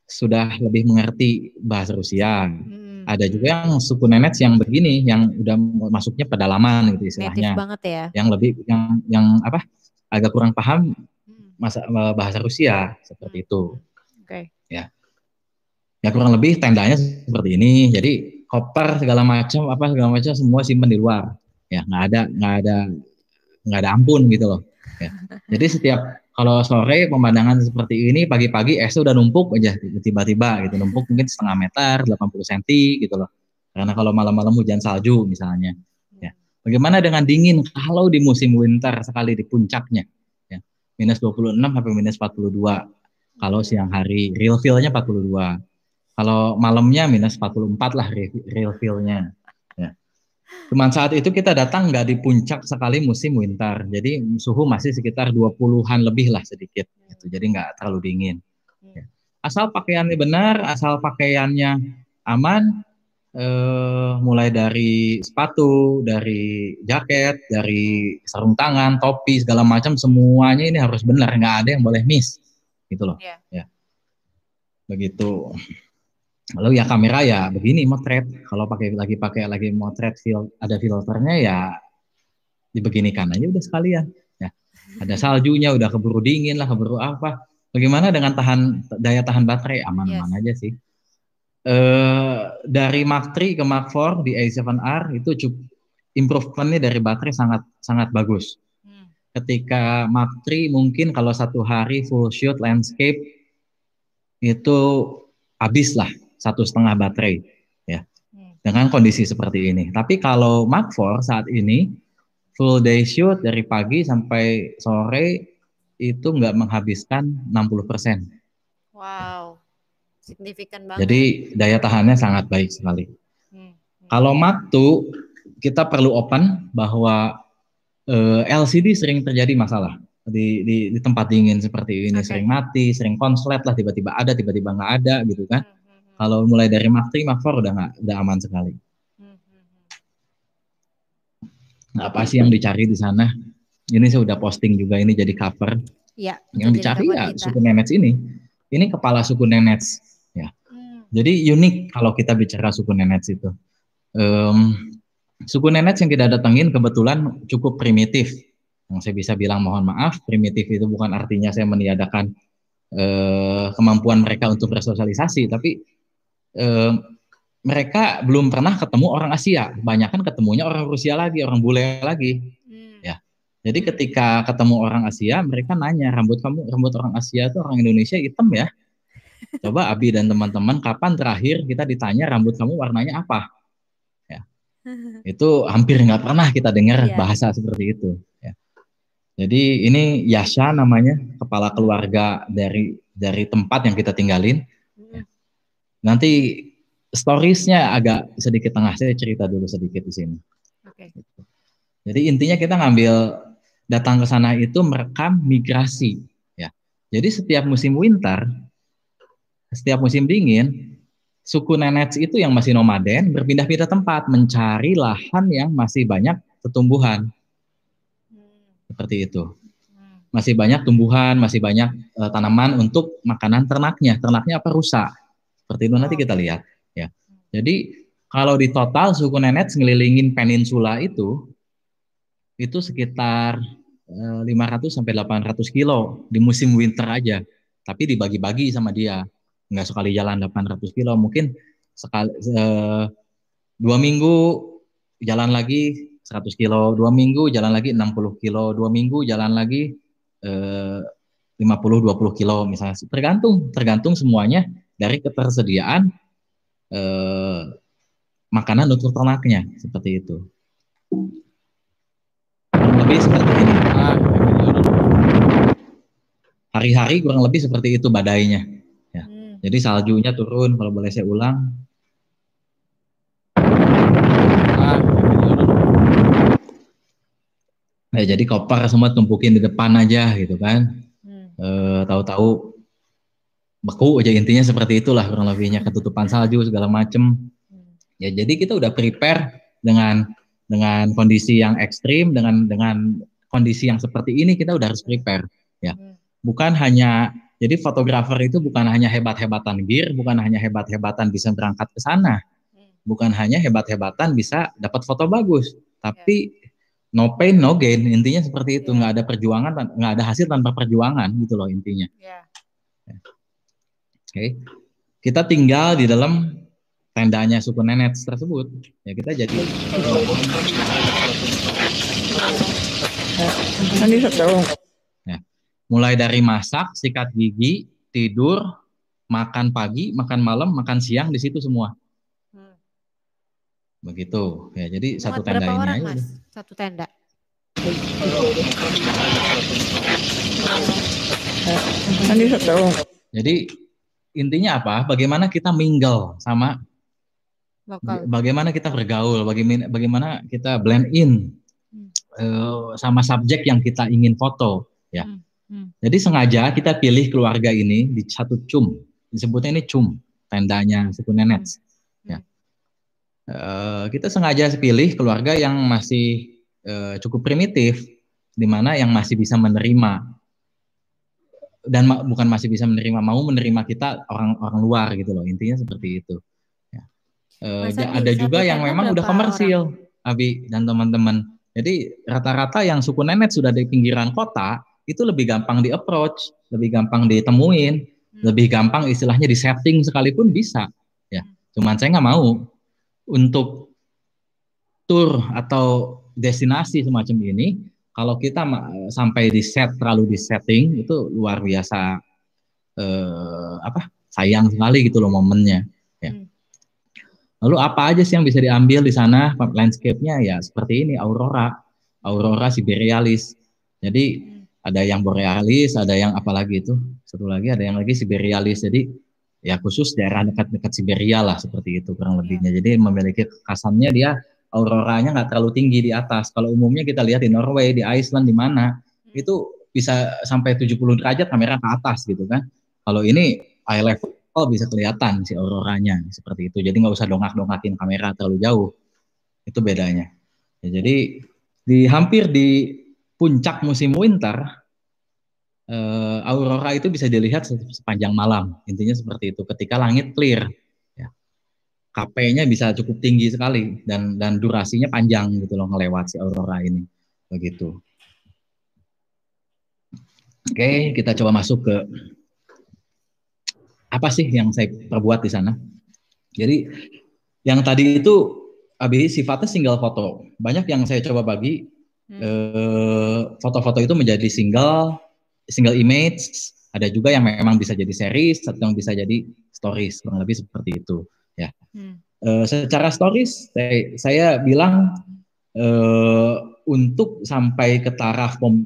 sudah lebih mengerti bahasa Rusia. Hmm ada juga yang suku nenek yang begini yang udah masuknya pedalaman gitu istilahnya Native banget ya yang lebih yang yang apa agak kurang paham hmm. masa e, bahasa Rusia seperti hmm. itu okay. ya ya kurang lebih tendanya seperti ini jadi koper segala macam apa segala macam semua simpen di luar ya nggak ada nggak ada nggak ada ampun gitu loh ya. jadi setiap kalau sore pemandangan seperti ini pagi-pagi es udah numpuk aja tiba-tiba gitu numpuk mungkin setengah meter 80 cm gitu loh karena kalau malam-malam hujan salju misalnya ya bagaimana dengan dingin kalau di musim winter sekali di puncaknya ya minus 26 sampai minus 42 kalau siang hari real feel-nya 42 kalau malamnya minus 44 lah real feel-nya Cuman saat itu kita datang nggak di puncak sekali musim winter, jadi suhu masih sekitar 20-an lebih lah sedikit, gitu. jadi nggak terlalu dingin. Ya. Asal pakaiannya benar, asal pakaiannya aman, eh, mulai dari sepatu, dari jaket, dari sarung tangan, topi, segala macam semuanya ini harus benar, nggak ada yang boleh miss, gitu loh. Yeah. Ya, begitu lalu ya kamera ya begini motret kalau pakai lagi pakai lagi motret fil, ada filternya ya dibeginikan aja udah sekalian ya ada saljunya udah keburu dingin lah keburu apa bagaimana dengan tahan daya tahan baterai aman-aman yes. aja sih e, dari Mark III ke Mark IV di A7R itu cukup improvementnya dari baterai sangat sangat bagus hmm. ketika Mark III mungkin kalau satu hari full shoot landscape itu habis lah satu setengah baterai ya hmm. dengan kondisi seperti ini. Tapi kalau Mark IV saat ini full day shoot dari pagi sampai sore itu nggak menghabiskan 60%. persen Wow, signifikan banget. Jadi daya tahannya sangat baik sekali. Hmm. Kalau Mark II kita perlu open bahwa eh, LCD sering terjadi masalah di, di, di tempat dingin seperti ini okay. sering mati, sering konslet lah tiba-tiba ada, tiba-tiba nggak ada gitu kan. Hmm kalau mulai dari makri makfor udah nggak udah aman sekali. Hmm, hmm, hmm. apa sih yang dicari di sana? Ini saya udah posting juga ini jadi cover. Ya, yang dicari ya kita. suku Nenets ini. Ini kepala suku Nenets ya. Hmm. Jadi unik kalau kita bicara suku Nenets itu. Um, suku Nenets yang kita datengin kebetulan cukup primitif. Yang saya bisa bilang mohon maaf, primitif itu bukan artinya saya meniadakan uh, kemampuan mereka untuk bersosialisasi, tapi eh, mereka belum pernah ketemu orang Asia, banyak kan ketemunya orang Rusia lagi, orang bule lagi. Hmm. Ya. Jadi ketika ketemu orang Asia, mereka nanya, "Rambut kamu, rambut orang Asia itu orang Indonesia hitam ya?" Coba Abi dan teman-teman, kapan terakhir kita ditanya rambut kamu warnanya apa? Ya. Itu hampir nggak pernah kita dengar yeah. bahasa seperti itu. Ya. Jadi ini Yasha namanya, kepala keluarga dari dari tempat yang kita tinggalin Nanti storiesnya agak sedikit tengah saya cerita dulu sedikit di sini. Oke. Okay. Jadi intinya kita ngambil datang ke sana itu merekam migrasi ya. Jadi setiap musim winter, setiap musim dingin, suku Nenets itu yang masih nomaden berpindah-pindah tempat mencari lahan yang masih banyak tumbuhan. Hmm. Seperti itu. Hmm. Masih banyak tumbuhan, masih banyak uh, tanaman untuk makanan ternaknya. Ternaknya apa rusak? Seperti itu nanti oh, kita lihat ya. Jadi kalau di total suku nenek ngelilingin peninsula itu itu sekitar 500 eh, sampai 800 kilo di musim winter aja. Tapi dibagi-bagi sama dia. Nggak sekali jalan 800 kilo, mungkin sekali eh, dua minggu jalan lagi 100 kilo, dua minggu jalan lagi 60 kilo, dua minggu jalan lagi eh, 50 20 kilo misalnya. Tergantung, tergantung semuanya dari ketersediaan eh, makanan untuk ternaknya seperti itu. Lebih seperti ini. Hari-hari kurang lebih seperti itu badainya. Ya. Hmm. Jadi saljunya turun kalau boleh saya ulang. Ya, jadi koper semua tumpukin di depan aja gitu kan. Hmm. E, tahu-tahu beku aja intinya seperti itulah kurang lebihnya ketutupan salju segala macem hmm. ya jadi kita udah prepare dengan dengan kondisi yang ekstrim dengan dengan kondisi yang seperti ini kita udah harus prepare ya hmm. bukan hanya jadi fotografer itu bukan hanya hebat-hebatan gear, bukan hanya hebat-hebatan bisa berangkat ke sana, hmm. bukan hanya hebat-hebatan bisa dapat foto bagus, tapi ya. no pain no gain intinya seperti itu, ya. nggak ada perjuangan, nggak ada hasil tanpa perjuangan gitu loh intinya. Ya okay, kita tinggal di dalam tendanya suku nenek tersebut ya kita jadi ya. mulai dari masak sikat gigi tidur makan pagi makan malam makan siang di situ semua hmm. begitu ya jadi Cuma satu tenda ini orang, aja mas? satu tenda jadi intinya apa? Bagaimana kita minggal sama lokal. Bagaimana kita bergaul, bagaimana bagaimana kita blend in hmm. uh, sama subjek yang kita ingin foto, ya. Hmm. Hmm. Jadi sengaja kita pilih keluarga ini di satu cum, disebutnya ini cum, tendanya suku nenek. Hmm. Hmm. Ya. Uh, kita sengaja pilih keluarga yang masih uh, cukup primitif, di mana yang masih bisa menerima dan ma bukan masih bisa menerima mau menerima kita orang-orang luar gitu loh intinya seperti itu ya. e, ada juga yang memang udah komersil orang? Abi dan teman-teman jadi rata-rata yang suku nenek sudah di pinggiran kota itu lebih gampang di approach lebih gampang ditemuin hmm. lebih gampang istilahnya di setting sekalipun bisa ya cuman saya nggak mau untuk tour atau destinasi semacam ini kalau kita sampai di set terlalu di setting itu luar biasa eh, apa sayang sekali gitu loh momennya ya. Hmm. Lalu apa aja sih yang bisa diambil di sana landscape-nya ya seperti ini aurora, aurora siberialis. Jadi hmm. ada yang borealis, ada yang apalagi itu satu lagi ada yang lagi siberialis. Jadi ya khusus daerah dekat-dekat Siberia lah seperti itu kurang lebihnya. Iya. Jadi memiliki kekasannya dia auroranya nggak terlalu tinggi di atas. Kalau umumnya kita lihat di Norway, di Iceland, di mana hmm. itu bisa sampai 70 derajat kamera ke atas gitu kan. Kalau ini eye level oh, bisa kelihatan si auroranya seperti itu. Jadi nggak usah dongak dongakin kamera terlalu jauh. Itu bedanya. Ya, jadi di hampir di puncak musim winter uh, aurora itu bisa dilihat sepanjang malam. Intinya seperti itu. Ketika langit clear KP-nya bisa cukup tinggi sekali dan dan durasinya panjang gitu loh ngelewat aurora ini begitu. Oke, kita coba masuk ke apa sih yang saya perbuat di sana. Jadi yang tadi itu abis sifatnya single foto. Banyak yang saya coba bagi foto-foto hmm. eh, itu menjadi single single image, ada juga yang memang bisa jadi series atau yang bisa jadi stories, kurang lebih seperti itu ya hmm. uh, secara stories saya, saya bilang uh, untuk sampai ke taraf uh,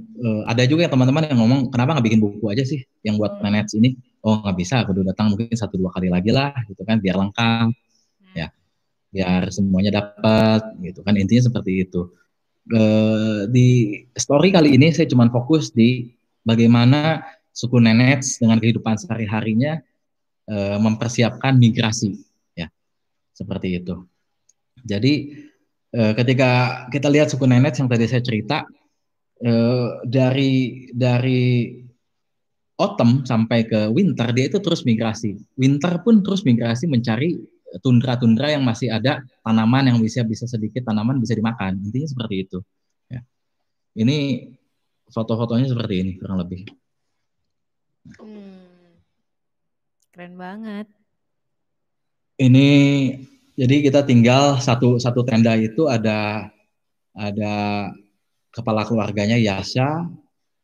ada juga teman-teman yang ngomong kenapa nggak bikin buku aja sih yang buat hmm. manage ini oh nggak bisa aku udah datang mungkin satu dua kali lagi lah gitu kan biar lengkap hmm. ya biar semuanya dapat gitu kan intinya seperti itu uh, di story kali ini saya cuma fokus di bagaimana suku Nenets dengan kehidupan sehari harinya uh, mempersiapkan migrasi seperti itu. Jadi eh, ketika kita lihat suku nenek yang tadi saya cerita eh, dari dari autumn sampai ke winter dia itu terus migrasi. Winter pun terus migrasi mencari tundra-tundra yang masih ada tanaman yang bisa bisa sedikit tanaman bisa dimakan. Intinya seperti itu. Ya. Ini foto-fotonya seperti ini kurang lebih. Hmm. Keren banget ini jadi kita tinggal satu satu tenda itu ada ada kepala keluarganya Yasha,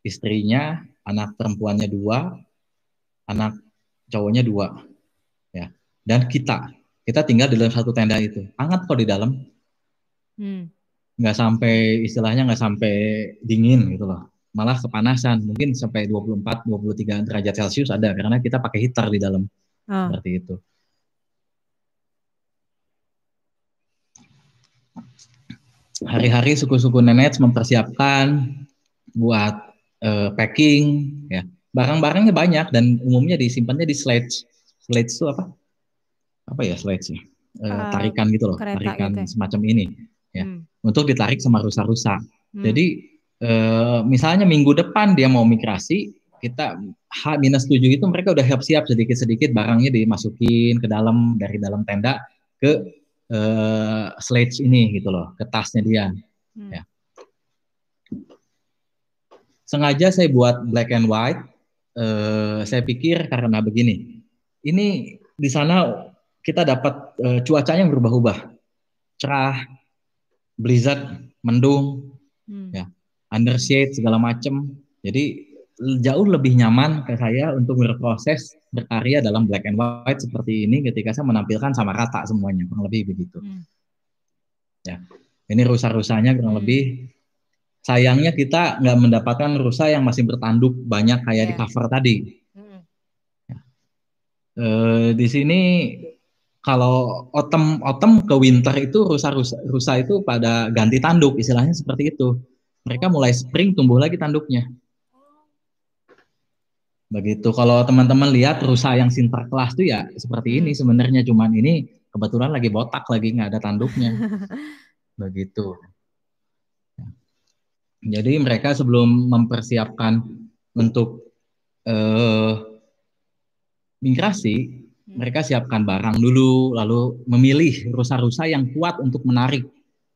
istrinya, anak perempuannya dua, anak cowoknya dua, ya. Dan kita, kita tinggal di dalam satu tenda itu. Hangat kok di dalam. Hmm. Nggak sampai istilahnya nggak sampai dingin gitu loh. Malah kepanasan, mungkin sampai 24, 23 derajat Celcius ada karena kita pakai heater di dalam. Oh. Seperti itu. hari-hari suku-suku nenek mempersiapkan buat uh, packing ya barang-barangnya banyak dan umumnya disimpannya di sledge sledge itu apa apa ya sledge sih Uh, tarikan gitu loh gitu tarikan gitu. semacam ini ya hmm. untuk ditarik sama rusa-rusa hmm. jadi uh, misalnya minggu depan dia mau migrasi kita H minus tujuh itu mereka udah siap-siap sedikit-sedikit barangnya dimasukin ke dalam dari dalam tenda ke uh, ini gitu loh, kertasnya dia. Hmm. Ya. Sengaja saya buat black and white. Uh, saya pikir karena begini, ini di sana kita dapat uh, cuacanya yang berubah-ubah, cerah, blizzard, mendung, hmm. ya, undershade segala macam. Jadi jauh lebih nyaman ke saya untuk berproses berkarya dalam black and white seperti ini ketika saya menampilkan sama rata semuanya kurang lebih begitu. Hmm. Ya, ini rusa-rusanya kurang hmm. lebih sayangnya kita nggak mendapatkan rusa yang masih bertanduk banyak kayak yeah. di iya. cover tadi. Hmm. Ya. E, di sini kalau autumn autumn ke winter itu rusa-rusa rusa itu pada ganti tanduk istilahnya seperti itu. Mereka mulai spring tumbuh lagi tanduknya. Begitu. Kalau teman-teman lihat rusa yang sinterklas tuh ya seperti ini hmm. sebenarnya cuman ini kebetulan lagi botak lagi nggak ada tanduknya. Begitu. Ya. Jadi mereka sebelum mempersiapkan untuk uh, migrasi, hmm. mereka siapkan barang dulu, lalu memilih rusa-rusa yang kuat untuk menarik.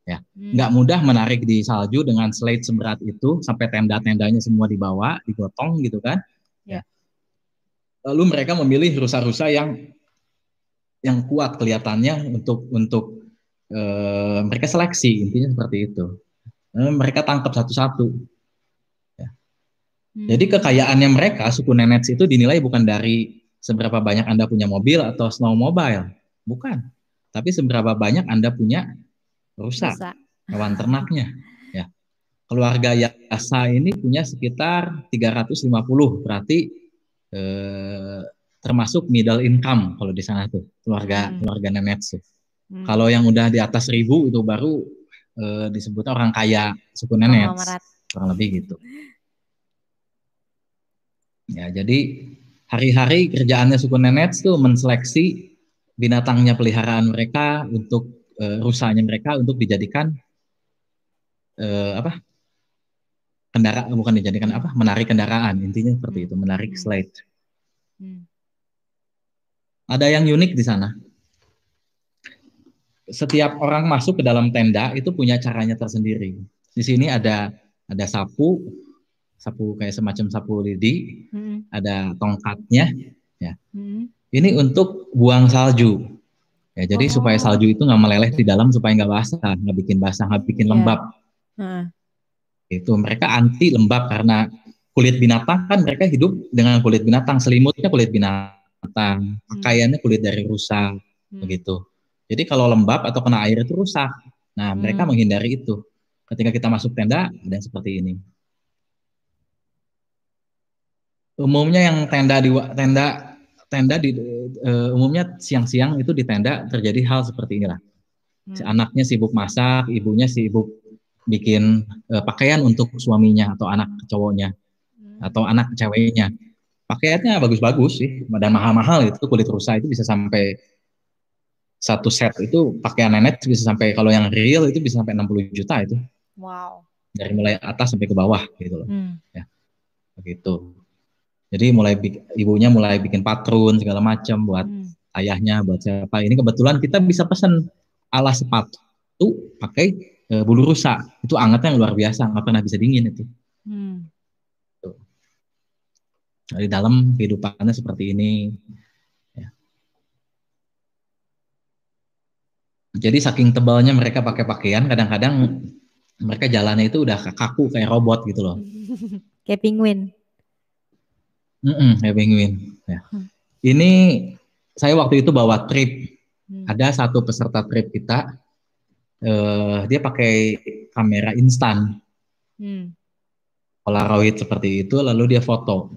Ya, hmm. nggak mudah menarik di salju dengan slate seberat itu sampai tenda-tendanya semua dibawa, digotong gitu kan. Ya. ya. Lalu mereka memilih rusa-rusa yang yang kuat kelihatannya untuk untuk e, mereka seleksi intinya seperti itu. Eh, mereka tangkap satu-satu. Ya. Hmm. Jadi kekayaannya mereka suku nenek itu dinilai bukan dari seberapa banyak anda punya mobil atau snowmobile, bukan. Tapi seberapa banyak anda punya rusa, rusa. hewan ternaknya. keluarga Yasa ini punya sekitar 350 berarti eh, termasuk middle income kalau di sana tuh keluarga hmm. keluarga Nemetsu. Hmm. Kalau yang udah di atas ribu itu baru eh, disebut orang kaya suku nenek. kurang lebih gitu. Ya jadi hari-hari kerjaannya suku nenek tuh menseleksi binatangnya peliharaan mereka untuk e, eh, rusanya mereka untuk dijadikan e, apa kendaraan bukan dijadikan apa hmm. menarik kendaraan intinya seperti hmm. itu menarik hmm. slide hmm. ada yang unik di sana setiap orang masuk ke dalam tenda itu punya caranya tersendiri di sini ada ada sapu sapu kayak semacam sapu lidi hmm. ada tongkatnya ya hmm. ini untuk buang salju ya jadi oh. supaya salju itu nggak meleleh di dalam supaya nggak basah nggak bikin basah nggak bikin iya. lembab yeah. Itu mereka anti lembab karena kulit binatang kan mereka hidup dengan kulit binatang, selimutnya kulit binatang, pakaiannya kulit dari rusa hmm. begitu. Jadi kalau lembab atau kena air itu rusak. Nah, hmm. mereka menghindari itu. Ketika kita masuk tenda dan seperti ini. Umumnya yang tenda di tenda tenda di uh, umumnya siang-siang itu di tenda terjadi hal seperti inilah. Hmm. Si anaknya sibuk masak, ibunya sibuk bikin uh, pakaian untuk suaminya atau anak cowoknya hmm. atau anak ceweknya. Pakaiannya bagus-bagus sih dan mahal-mahal itu kulit rusa itu bisa sampai satu set itu pakaian nenek bisa sampai kalau yang real itu bisa sampai 60 juta itu. Wow. Dari mulai atas sampai ke bawah gitu loh. Hmm. Ya. Begitu. Jadi mulai ibunya mulai bikin patron segala macam buat hmm. ayahnya, buat siapa. Ini kebetulan kita bisa pesan alas sepatu pakai e, bulu rusa itu angetnya yang luar biasa nggak pernah bisa dingin itu hmm. dari dalam kehidupannya seperti ini ya. jadi saking tebalnya mereka pakai pakaian kadang-kadang mereka jalannya itu udah kaku kayak robot gitu loh kayak penguin kayak penguin ya. hmm. ini saya waktu itu bawa trip hmm. ada satu peserta trip kita uh, dia pakai kamera instan hmm. Polaroid seperti itu lalu dia foto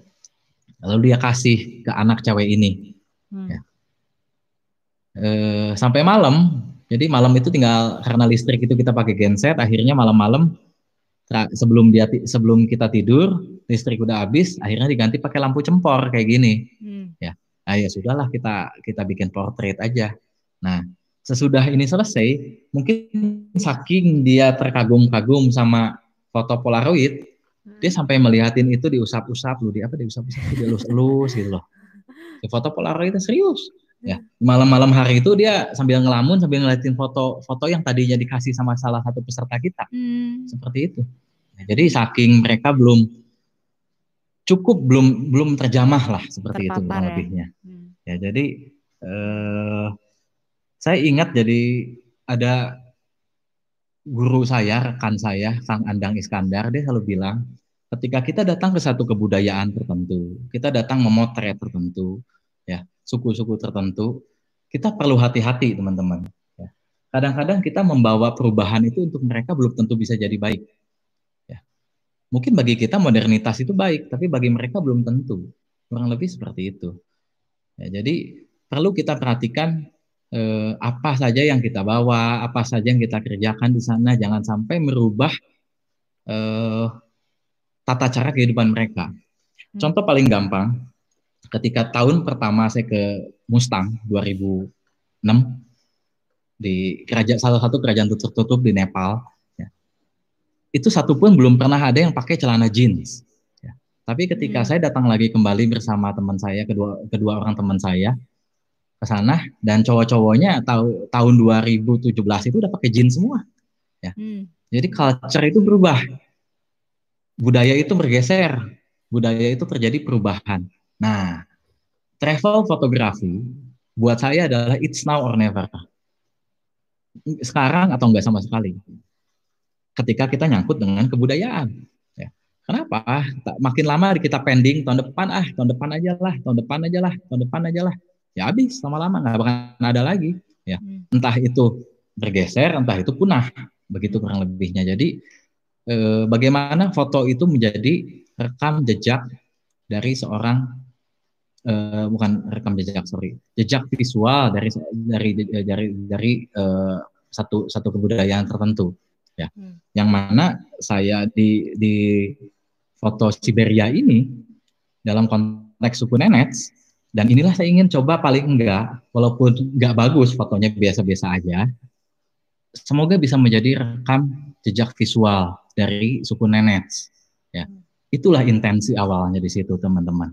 lalu dia kasih ke anak cewek ini hmm. ya. Uh, sampai malam jadi malam itu tinggal karena listrik itu kita pakai genset akhirnya malam-malam sebelum dia sebelum kita tidur listrik udah habis akhirnya diganti pakai lampu cempor kayak gini hmm. ya ah ya sudahlah kita kita bikin portrait aja nah sesudah ini selesai, mungkin saking dia terkagum-kagum sama foto Polaroid, hmm. dia sampai melihatin itu diusap-usap loh, di apa diusap-usap, dielus-elus gitu loh. Di ya, foto polaroidnya serius. Ya, malam-malam hari itu dia sambil ngelamun sambil ngeliatin foto-foto yang tadinya dikasih sama salah satu peserta kita. Hmm. Seperti itu. Nah, jadi saking mereka belum cukup belum belum terjamah lah seperti Terpapar itu ya. lebihnya. hmm. ya jadi eh saya ingat jadi ada guru saya, rekan saya, Kang Andang Iskandar, dia selalu bilang, ketika kita datang ke satu kebudayaan tertentu, kita datang memotret tertentu, ya, suku-suku tertentu, kita perlu hati-hati, teman-teman. Ya. Kadang-kadang kita membawa perubahan itu untuk mereka belum tentu bisa jadi baik. Ya. Mungkin bagi kita modernitas itu baik, tapi bagi mereka belum tentu. Kurang lebih seperti itu. Ya, jadi perlu kita perhatikan eh, apa saja yang kita bawa, apa saja yang kita kerjakan di sana, jangan sampai merubah eh, tata cara kehidupan mereka. Hmm. Contoh paling gampang, ketika tahun pertama saya ke Mustang 2006 di kerajaan salah satu kerajaan tertutup di Nepal, ya, itu satu pun belum pernah ada yang pakai celana jeans. Ya. Tapi ketika hmm. saya datang lagi kembali bersama teman saya, kedua kedua orang teman saya, ke sana dan cowok-cowoknya tahu tahun 2017 itu udah pakai jeans semua. Ya. Hmm. Jadi culture itu berubah. Budaya itu bergeser. Budaya itu terjadi perubahan. Nah, travel fotografi buat saya adalah it's now or never. Sekarang atau enggak sama sekali. Ketika kita nyangkut dengan kebudayaan. Ya. Kenapa? Ah, makin lama kita pending tahun depan ah, tahun depan aja lah, tahun depan aja lah, tahun depan aja lah ya habis lama-lama nggak akan ada lagi ya hmm. entah itu bergeser entah itu punah begitu hmm. kurang lebihnya jadi e, bagaimana foto itu menjadi rekam jejak dari seorang e, bukan rekam jejak sorry jejak visual dari dari dari dari e, satu satu kebudayaan tertentu ya hmm. yang mana saya di di foto Siberia ini dalam konteks suku Nenets dan inilah saya ingin coba paling enggak, walaupun enggak bagus fotonya biasa-biasa aja, semoga bisa menjadi rekam jejak visual dari suku nenek. Ya, itulah intensi awalnya di situ teman-teman.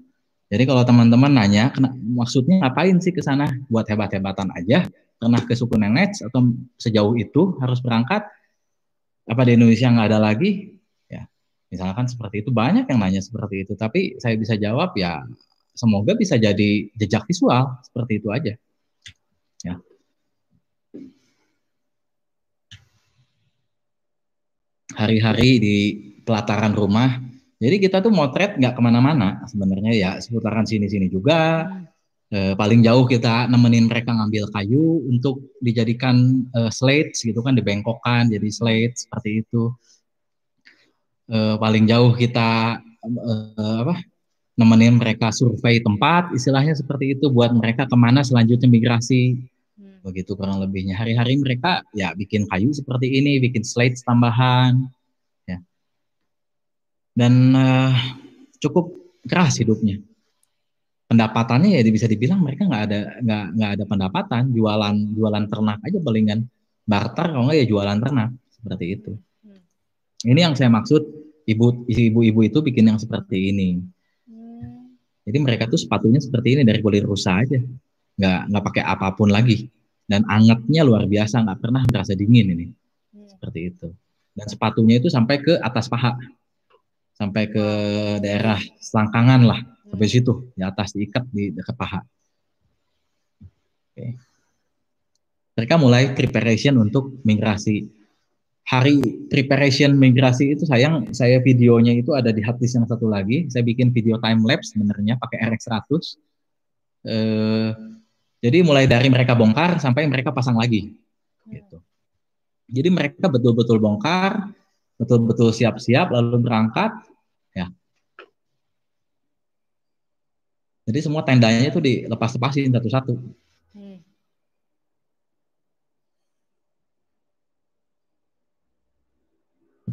Jadi kalau teman-teman nanya, kena, maksudnya ngapain sih ke sana? Buat hebat-hebatan aja? Pernah ke suku nenek atau sejauh itu harus berangkat? Apa di Indonesia nggak ada lagi? Ya, misalkan seperti itu banyak yang nanya seperti itu. Tapi saya bisa jawab ya semoga bisa jadi jejak visual seperti itu aja. Ya. Hari-hari di pelataran rumah, jadi kita tuh motret nggak kemana-mana sebenarnya ya seputaran sini-sini juga. E, paling jauh kita nemenin mereka ngambil kayu untuk dijadikan e, eh, slate gitu kan dibengkokkan jadi slate seperti itu. E, paling jauh kita e, apa nemenin mereka survei tempat, istilahnya seperti itu buat mereka kemana selanjutnya migrasi. Hmm. Begitu kurang lebihnya. Hari-hari mereka ya bikin kayu seperti ini, bikin slide tambahan. Ya. Dan uh, cukup keras hidupnya. Pendapatannya ya bisa dibilang mereka nggak ada nggak nggak ada pendapatan, jualan jualan ternak aja palingan barter kalau nggak ya jualan ternak seperti itu. Hmm. Ini yang saya maksud ibu ibu-ibu itu bikin yang seperti ini jadi mereka tuh sepatunya seperti ini dari kulit rusa aja, nggak nggak pakai apapun lagi. Dan angetnya luar biasa, nggak pernah merasa dingin ini, hmm. seperti itu. Dan sepatunya itu sampai ke atas paha, sampai ke daerah selangkangan lah, hmm. sampai situ di atas diikat di dekat paha. Oke. Mereka mulai preparation untuk migrasi hari preparation migrasi itu sayang saya videonya itu ada di hardisk yang satu lagi. Saya bikin video time lapse sebenarnya pakai RX100. Eh, jadi mulai dari mereka bongkar sampai mereka pasang lagi. Gitu. Jadi mereka betul-betul bongkar, betul-betul siap-siap lalu berangkat. Ya. Jadi semua tendanya itu dilepas-lepasin satu-satu.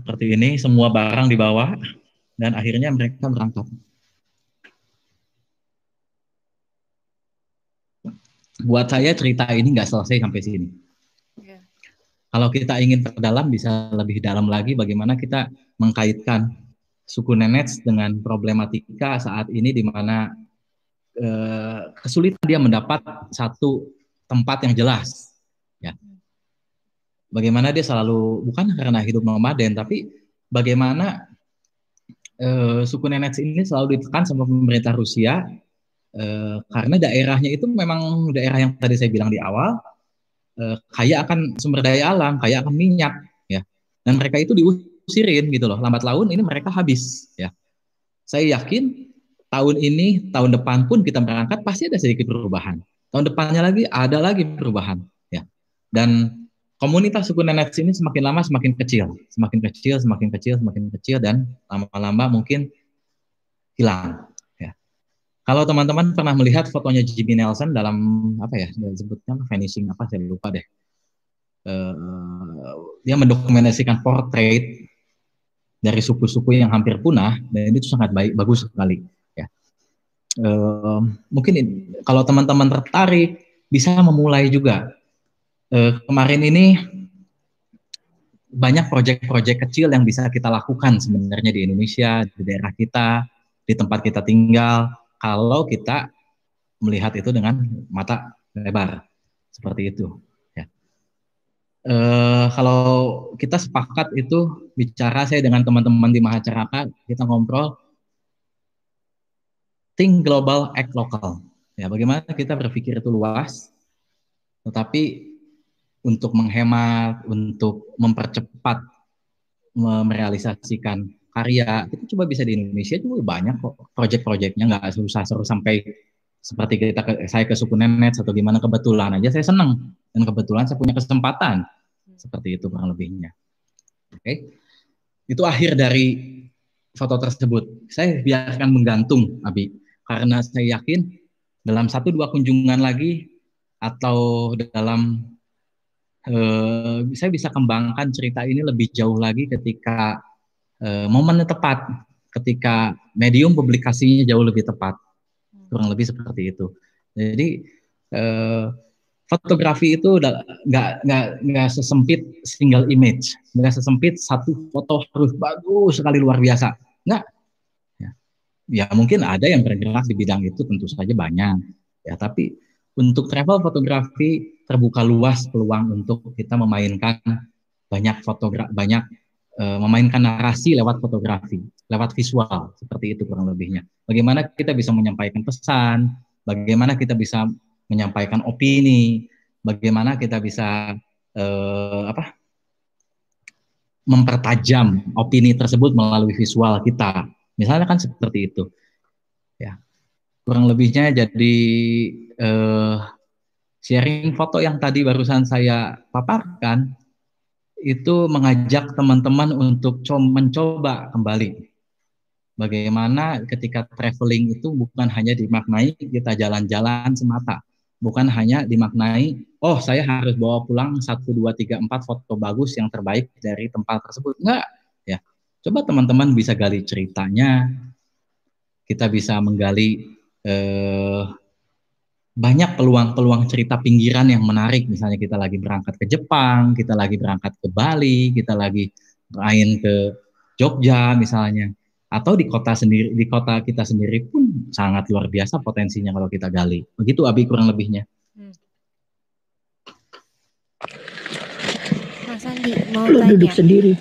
seperti ini semua barang dibawa dan akhirnya mereka berangkat. Buat saya cerita ini nggak selesai sampai sini. Yeah. Kalau kita ingin terdalam bisa lebih dalam lagi bagaimana kita mengkaitkan suku Nenets dengan problematika saat ini di mana eh, kesulitan dia mendapat satu tempat yang jelas bagaimana dia selalu bukan karena hidup nomaden tapi bagaimana eh, suku Nenets ini selalu ditekan sama pemerintah Rusia eh, karena daerahnya itu memang daerah yang tadi saya bilang di awal eh, kaya akan sumber daya alam, kaya akan minyak ya. Dan mereka itu diusirin gitu loh. Lambat laun ini mereka habis ya. Saya yakin tahun ini, tahun depan pun kita berangkat pasti ada sedikit perubahan. Tahun depannya lagi ada lagi perubahan ya. Dan komunitas suku nenek ini semakin lama semakin kecil, semakin kecil, semakin kecil, semakin kecil dan lama-lama mungkin hilang. Ya. Kalau teman-teman pernah melihat fotonya Jimmy Nelson dalam apa ya sebutnya finishing apa saya lupa deh. Uh, dia mendokumentasikan portrait dari suku-suku yang hampir punah dan itu sangat baik bagus sekali ya. Uh, mungkin ini, kalau teman-teman tertarik bisa memulai juga uh, kemarin ini banyak proyek-proyek kecil yang bisa kita lakukan sebenarnya di Indonesia, di daerah kita, di tempat kita tinggal, kalau kita melihat itu dengan mata lebar seperti itu. Ya. E, kalau kita sepakat itu bicara saya dengan teman-teman di Mahacaraka, kita ngobrol think global, act local. Ya, bagaimana kita berpikir itu luas, tetapi untuk menghemat, untuk mempercepat merealisasikan karya. Itu coba bisa di Indonesia juga banyak kok proyek-proyeknya nggak susah seru sampai seperti kita ke, saya ke suku nenek atau gimana kebetulan aja saya seneng dan kebetulan saya punya kesempatan seperti itu kurang lebihnya. Oke. Okay. Itu akhir dari foto tersebut. Saya biarkan menggantung Abi karena saya yakin dalam satu dua kunjungan lagi atau dalam eh, saya bisa kembangkan cerita ini lebih jauh lagi ketika eh, momennya tepat, ketika medium publikasinya jauh lebih tepat, kurang lebih seperti itu. Jadi eh, fotografi itu nggak nggak nggak sesempit single image, nggak sesempit satu foto harus bagus sekali luar biasa. Nggak. Ya. ya mungkin ada yang bergerak di bidang itu tentu saja banyak. Ya tapi untuk travel fotografi terbuka luas peluang untuk kita memainkan banyak fotografi banyak e, memainkan narasi lewat fotografi, lewat visual seperti itu kurang lebihnya. Bagaimana kita bisa menyampaikan pesan, bagaimana kita bisa menyampaikan opini, bagaimana kita bisa e, apa? mempertajam opini tersebut melalui visual kita. Misalnya kan seperti itu. Ya. Kurang lebihnya jadi eh, sharing foto yang tadi barusan saya paparkan itu mengajak teman-teman untuk mencoba kembali bagaimana ketika traveling itu bukan hanya dimaknai kita jalan-jalan semata bukan hanya dimaknai oh saya harus bawa pulang satu dua tiga empat foto bagus yang terbaik dari tempat tersebut enggak ya coba teman-teman bisa gali ceritanya kita bisa menggali eh, banyak peluang-peluang cerita pinggiran yang menarik. Misalnya kita lagi berangkat ke Jepang, kita lagi berangkat ke Bali, kita lagi main ke Jogja misalnya. Atau di kota sendiri, di kota kita sendiri pun sangat luar biasa potensinya kalau kita gali. Begitu Abi kurang lebihnya. Hmm. Mas Andi mau duduk sendiri.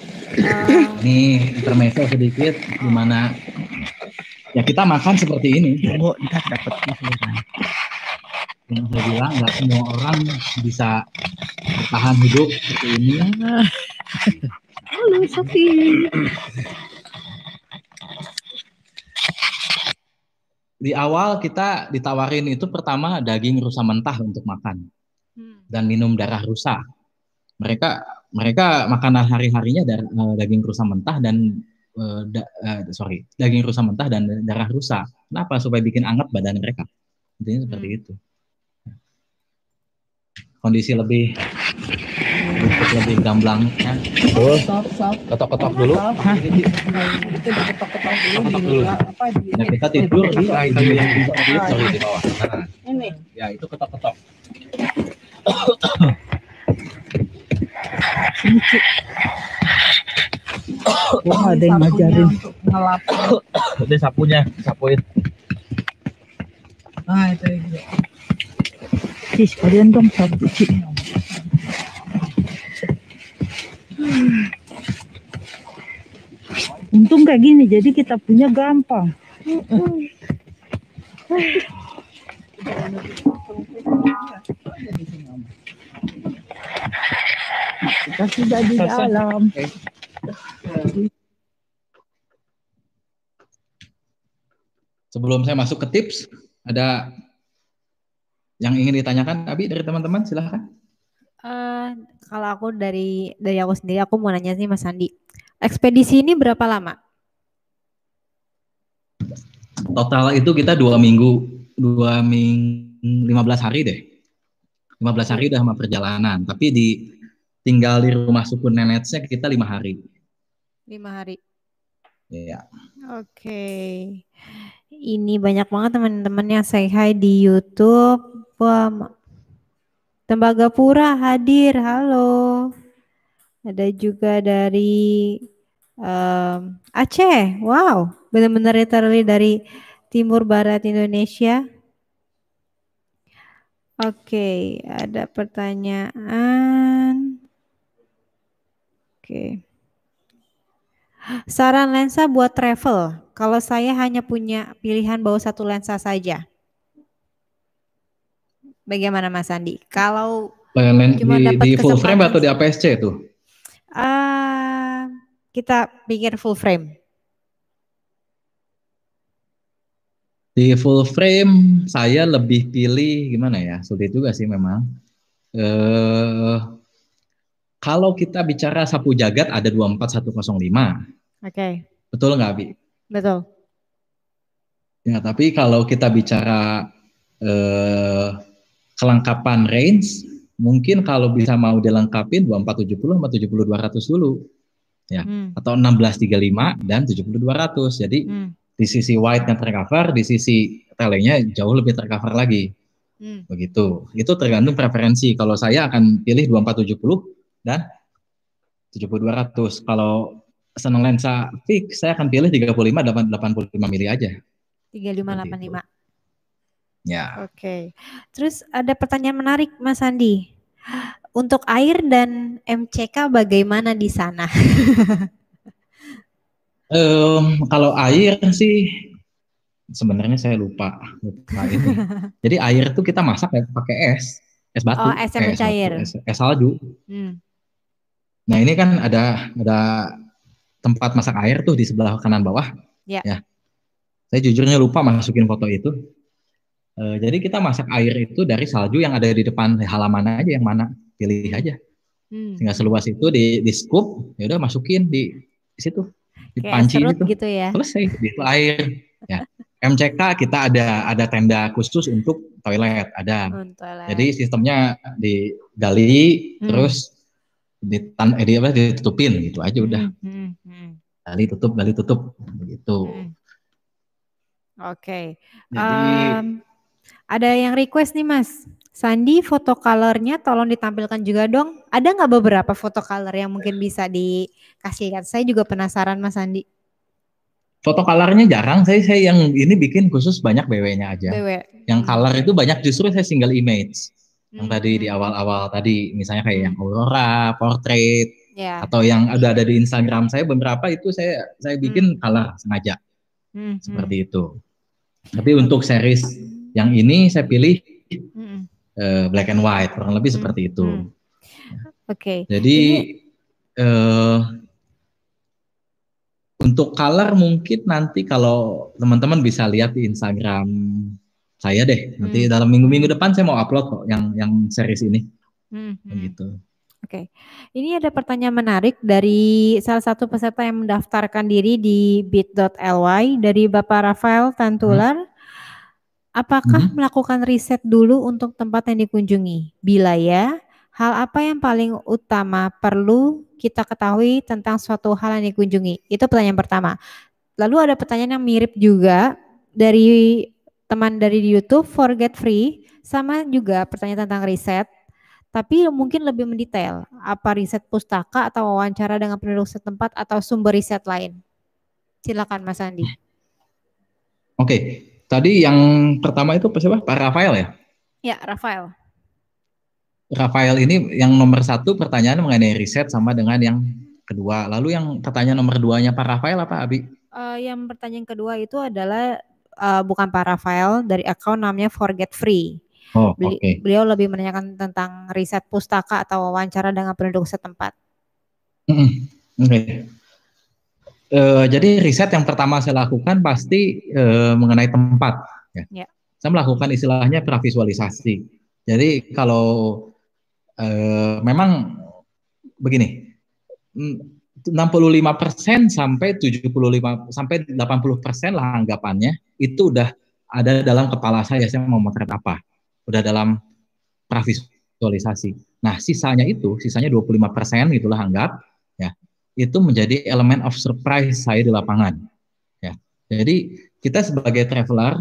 Uh... Nih intermezzo sedikit, dimana ya kita makan seperti ini. kamu dapat yang saya bilang nggak semua orang bisa bertahan hidup seperti ini halo Sofi di awal kita ditawarin itu pertama daging rusa mentah untuk makan hmm. dan minum darah rusa mereka mereka makanan hari harinya uh, eh, daging rusa mentah dan uh, da, uh, sorry daging rusa mentah dan darah rusa kenapa supaya bikin anget badan mereka intinya seperti hmm. itu kondisi lebih lebih gamblang ya. Betul. Ketok-ketok dulu. ketok-ketok dulu. ya, kita tidur di kayu yang di bawah. Nah, nah. Ini. Ya, itu ketok-ketok. Wah, ada yang ngajarin. Ngelap. Ini sapunya, sapuin. Nah, itu juga cuci sekalian dong sabu cuci hmm. untung kayak gini jadi kita punya gampang hmm. kita sudah di alam sebelum saya masuk ke tips ada yang ingin ditanyakan Abi dari teman-teman silahkan uh, kalau aku dari dari aku sendiri aku mau nanya sih Mas Andi ekspedisi ini berapa lama total itu kita dua minggu dua minggu belas hari deh Lima belas hari udah sama perjalanan tapi di tinggal di rumah suku neneknya kita lima hari lima hari Iya. Yeah. Oke. Okay. Ini banyak banget teman-teman yang saya hi di YouTube. Wah, Tembagapura hadir, halo. Ada juga dari um, Aceh, wow, benar-benar literally dari timur barat Indonesia. Oke, okay, ada pertanyaan. Oke. Okay. Saran lensa buat travel. Kalau saya hanya punya pilihan bawa satu lensa saja. Bagaimana Mas Andi? Kalau cuma di, di full frame atau di APS-C itu? Uh, kita pikir full frame. Di full frame saya lebih pilih gimana ya? Sulit juga sih memang. Uh, kalau kita bicara sapu jagat ada 24105. Oke. Okay. Betul nggak, Bi? Betul. Ya, tapi kalau kita bicara eh, kelengkapan range mungkin kalau bisa mau dilengkapin 2470 sama 7200 dulu ya hmm. atau 1635 dan 7200 jadi hmm. di sisi wide yang tercover di sisi telenya jauh lebih tercover lagi hmm. begitu itu tergantung preferensi kalau saya akan pilih 2470 dan 7200 kalau senang lensa fix saya akan pilih 35 85 mili aja 3585 Ya. Oke. Okay. Terus ada pertanyaan menarik Mas Andi. Untuk air dan MCK bagaimana di sana? um, kalau air sih sebenarnya saya lupa lupa Jadi air tuh kita masak ya pakai es, es batu. Oh, es yang cair. Es, es salju. Hmm. Nah, ini kan ada ada tempat masak air tuh di sebelah kanan bawah. Ya. ya. Saya jujurnya lupa masukin foto itu Eh, jadi kita masak air itu dari salju yang ada di depan halaman aja yang mana pilih aja. Hmm. Sehingga seluas itu di di scoop, ya udah masukin di, di situ di Kayak panci itu. gitu ya. Selesai itu air. Ya. MCK kita ada ada tenda khusus untuk toilet ada. Oh, jadi sistemnya digali hmm. terus ditan eh, di, apa, ditutupin gitu aja udah. Hmm. Hmm. hmm. Gali tutup, gali tutup gitu. Hmm. Oke. Okay. Jadi um, ada yang request nih Mas. Sandi foto colornya tolong ditampilkan juga dong. Ada nggak beberapa foto color yang mungkin bisa dikasih lihat? Saya juga penasaran Mas Sandi. Foto colornya jarang. Saya saya yang ini bikin khusus banyak BW-nya aja. BW. Yang color itu banyak justru saya single image. Yang hmm. tadi di awal-awal tadi misalnya kayak yang aurora, portrait, yeah. atau yang ada ada di Instagram saya beberapa itu saya saya bikin hmm. color sengaja. Hmm. hmm. Seperti itu. Tapi untuk series yang ini saya pilih hmm. uh, black and white, kurang lebih hmm. seperti itu. Oke. Okay. Jadi uh, untuk color mungkin nanti kalau teman-teman bisa lihat di Instagram saya deh. Hmm. Nanti mm. dalam minggu-minggu depan saya mau upload kok yang yang series ini. Hmm. Begitu. Oke, okay. ini ada pertanyaan menarik dari salah satu peserta yang mendaftarkan diri di bit.ly dari Bapak Rafael Tantular. Hmm. Apakah hmm. melakukan riset dulu untuk tempat yang dikunjungi? Bila ya, hal apa yang paling utama perlu kita ketahui tentang suatu hal yang dikunjungi? Itu pertanyaan pertama. Lalu ada pertanyaan yang mirip juga dari teman dari YouTube Forget Free sama juga pertanyaan tentang riset tapi mungkin lebih mendetail apa riset pustaka atau wawancara dengan penduduk setempat atau sumber riset lain. Silakan Mas Andi. Oke, okay. Tadi yang pertama itu sih Pak Rafael ya? Ya, Rafael. Rafael ini yang nomor satu pertanyaan mengenai riset sama dengan yang kedua. Lalu yang pertanyaan nomor duanya Pak Rafael apa, Abi? Uh, yang pertanyaan kedua itu adalah uh, bukan Pak Rafael dari akun namanya Forget Free. Oh, oke. okay. Beliau lebih menanyakan tentang riset pustaka atau wawancara dengan penduduk setempat. Mm -hmm. Oke. Okay uh, jadi riset yang pertama saya lakukan pasti uh, mengenai tempat. Ya. Yeah. Saya melakukan istilahnya pravisualisasi. Jadi kalau uh, memang begini, 65% mm, persen sampai 75 sampai 80% persen lah anggapannya itu udah ada dalam kepala saya saya mau motret apa. Udah dalam pravisualisasi. Nah, sisanya itu, sisanya 25% persen gitulah anggap ya itu menjadi elemen of surprise saya di lapangan. Ya. Jadi kita sebagai traveler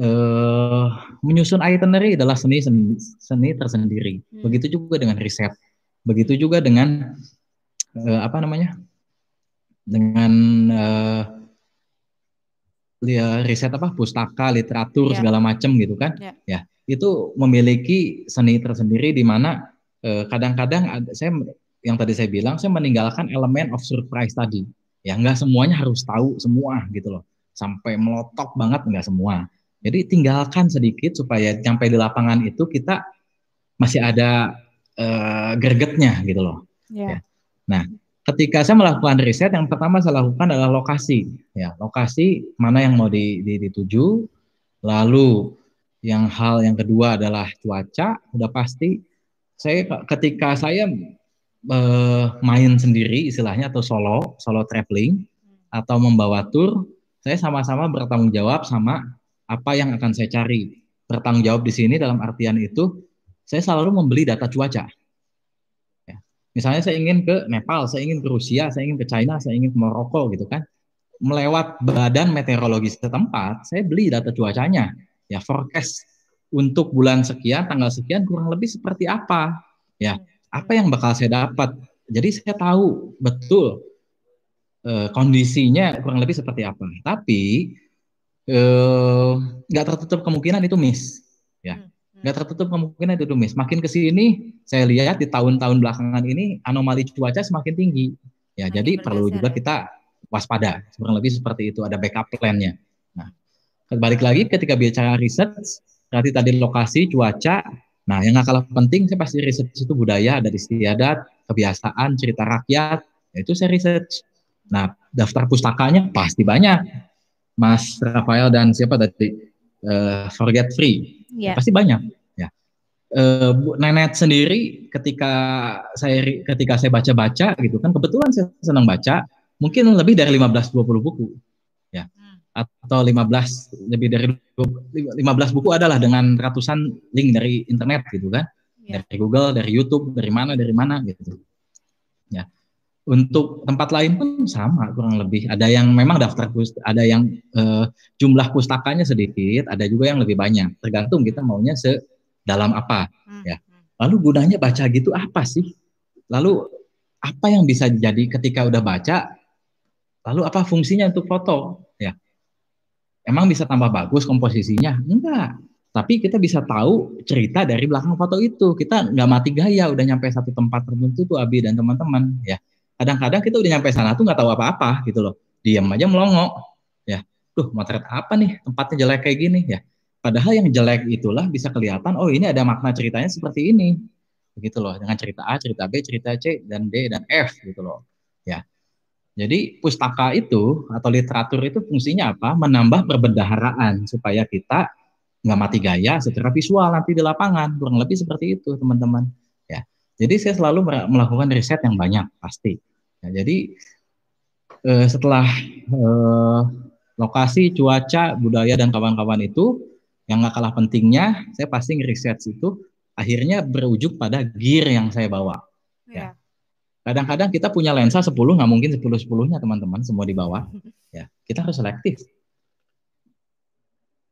eh, menyusun itinerary adalah seni seni, seni tersendiri. Hmm. Begitu juga dengan riset. Begitu juga dengan eh, apa namanya? Dengan eh, ya, riset apa pustaka, literatur yeah. segala macam gitu kan. Yeah. Ya, itu memiliki seni tersendiri di mana eh, kadang-kadang eh, saya yang tadi saya bilang saya meninggalkan elemen of surprise tadi ya nggak semuanya harus tahu semua gitu loh sampai melotok banget nggak semua jadi tinggalkan sedikit supaya sampai di lapangan itu kita masih ada uh, gergetnya gitu loh yeah. ya. nah ketika saya melakukan riset yang pertama saya lakukan adalah lokasi ya lokasi mana yang mau di, di, dituju lalu yang hal yang kedua adalah cuaca udah pasti saya ketika saya uh, main sendiri istilahnya atau solo, solo traveling atau membawa tour, saya sama-sama bertanggung jawab sama apa yang akan saya cari. Bertanggung jawab di sini dalam artian itu saya selalu membeli data cuaca. Ya. Misalnya saya ingin ke Nepal, saya ingin ke Rusia, saya ingin ke China, saya ingin ke Maroko gitu kan. Melewat badan meteorologi setempat, saya beli data cuacanya. Ya forecast untuk bulan sekian, tanggal sekian kurang lebih seperti apa. Ya, apa yang bakal saya dapat jadi saya tahu betul e, kondisinya kurang lebih seperti apa tapi eh, nggak e, tertutup kemungkinan itu miss ya hmm, hmm. nggak tertutup kemungkinan itu miss makin ke sini saya lihat di tahun-tahun belakangan ini anomali cuaca semakin tinggi ya makin jadi berdasar. perlu juga kita waspada kurang lebih seperti itu ada backup plan-nya nah balik lagi ketika bicara riset berarti tadi lokasi cuaca Nah, yang gak kalah penting saya pasti riset itu budaya dari istiadat, kebiasaan, cerita rakyat, ya itu saya riset. Nah, daftar pustakanya pasti banyak. Mas Rafael dan siapa tadi? Uh, forget Free. Yeah. Ya. Pasti banyak. Ya. Uh, Bu Nenet sendiri ketika saya ketika saya baca-baca gitu kan kebetulan saya senang baca, mungkin lebih dari 15 20 buku atau 15 lebih dari 15 buku adalah dengan ratusan link dari internet gitu kan. Yeah. Dari Google, dari YouTube, dari mana dari mana gitu. Ya. Untuk tempat lain pun sama kurang lebih. Ada yang memang daftar ada yang eh, jumlah pustakanya sedikit, ada juga yang lebih banyak. Tergantung kita maunya sedalam apa hmm. ya. Lalu gunanya baca gitu apa sih? Lalu apa yang bisa jadi ketika udah baca? Lalu apa fungsinya untuk foto ya? Emang bisa tambah bagus komposisinya? Enggak. Tapi kita bisa tahu cerita dari belakang foto itu. Kita nggak mati gaya, udah nyampe satu tempat tertentu tuh Abi dan teman-teman. Ya, kadang-kadang kita udah nyampe sana tuh nggak tahu apa-apa gitu loh. Diam aja melongo. Ya, tuh motret apa nih? Tempatnya jelek kayak gini ya. Padahal yang jelek itulah bisa kelihatan, oh ini ada makna ceritanya seperti ini. Begitu loh, dengan cerita A, cerita B, cerita C, dan D, dan F gitu loh. Ya, jadi pustaka itu atau literatur itu fungsinya apa? Menambah perbendaharaan supaya kita nggak mati gaya secara visual nanti di lapangan kurang lebih seperti itu teman-teman. Ya, jadi saya selalu melakukan riset yang banyak pasti. Ya, jadi eh, setelah eh, lokasi, cuaca, budaya dan kawan-kawan itu yang nggak kalah pentingnya, saya pasti ngeriset itu akhirnya berujung pada gear yang saya bawa. Ya. Yeah. Kadang-kadang kita punya lensa 10 nggak mungkin 10 10-nya teman-teman semua di bawah. Ya, kita harus selektif.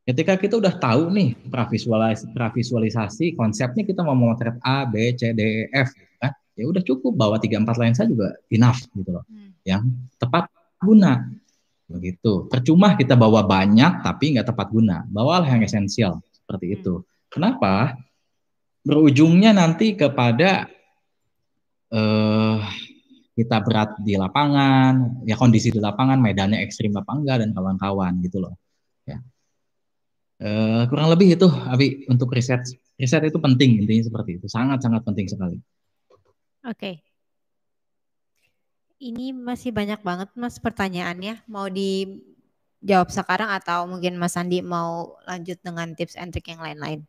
Ketika kita udah tahu nih pravisualisasi, pravisualisasi konsepnya kita mau memotret A, B, C, D, E, F kan. Ya udah cukup bawa 3 4 lensa juga enough gitu loh. Hmm. Yang tepat guna. Begitu. Percuma kita bawa banyak tapi nggak tepat guna. Bawalah yang esensial seperti hmm. itu. Kenapa? Berujungnya nanti kepada eh, kita berat di lapangan, ya kondisi di lapangan, medannya ekstrim apa enggak dan kawan-kawan gitu loh. Ya. Eh, kurang lebih itu Abi untuk riset. Riset itu penting intinya seperti itu, sangat-sangat penting sekali. Oke. Okay. Ini masih banyak banget Mas pertanyaannya. Mau dijawab sekarang atau mungkin Mas Andi mau lanjut dengan tips and trick yang lain-lain?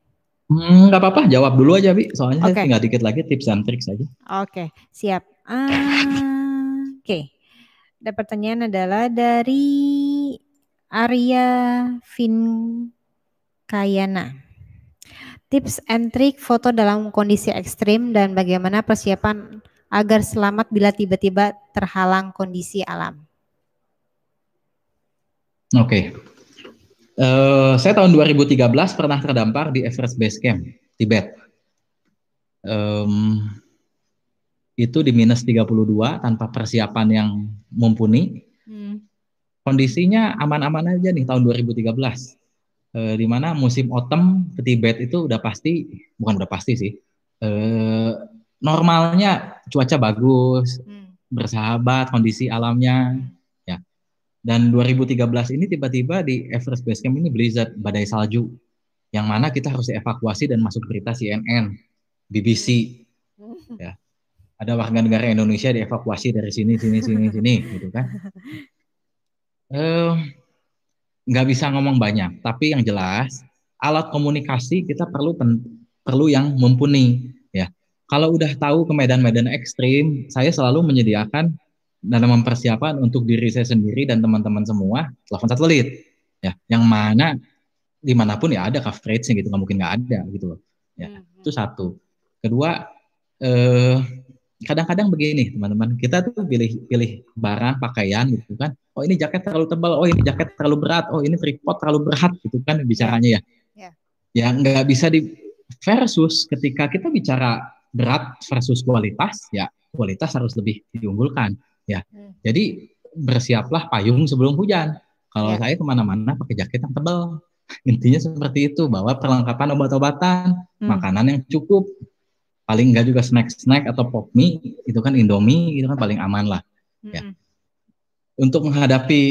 Hmm, nggak hmm, apa-apa, jawab dulu aja Bi. Soalnya okay. saya tinggal dikit lagi tips and trik saja. Oke, okay. siap. Uh, Oke. Okay. Ada pertanyaan adalah dari Arya Vin Kayana. Tips and trik foto dalam kondisi ekstrim dan bagaimana persiapan agar selamat bila tiba-tiba terhalang kondisi alam. Oke. Okay. Uh, saya tahun 2013 pernah terdampar di Everest Base Camp, Tibet. Um, itu di minus 32 tanpa persiapan yang mumpuni. Hmm. Kondisinya aman-aman aja nih tahun 2013. Uh, eh, di mana musim autumn ke Tibet itu udah pasti, bukan udah pasti sih. uh, normalnya cuaca bagus, hmm. bersahabat, kondisi alamnya. Hmm. Dan 2013 ini tiba-tiba di Everest Base Camp ini blizzard badai salju yang mana kita harus dievakuasi dan masuk berita CNN, BBC, hmm. ya. Ada warga negara Indonesia dievakuasi dari sini, sini, sini, sini, gitu kan? Nggak uh, bisa ngomong banyak, tapi yang jelas alat komunikasi kita perlu pen, perlu yang mumpuni, ya. Kalau udah tahu ke medan-medan ekstrim, saya selalu menyediakan dalam mempersiapkan untuk diri saya sendiri dan teman-teman semua telepon satelit ya yang mana dimanapun ya ada coverage gitu nggak mungkin nggak ada gitu loh ya hmm, hmm. itu satu kedua eh, kadang-kadang begini teman-teman kita tuh pilih pilih barang pakaian gitu kan oh ini jaket terlalu tebal oh ini jaket terlalu berat oh ini tripod terlalu berat gitu kan bicaranya ya yeah. ya nggak bisa di versus ketika kita bicara berat versus kualitas ya kualitas harus lebih diunggulkan ya. Hmm. Jadi bersiaplah payung sebelum hujan. Kalau ya. saya kemana-mana pakai jaket yang tebal. Intinya seperti itu bahwa perlengkapan obat-obatan, hmm. makanan yang cukup, paling enggak juga snack-snack atau pop mie itu kan Indomie itu kan paling aman lah. Ya. Hmm. Ya. Untuk menghadapi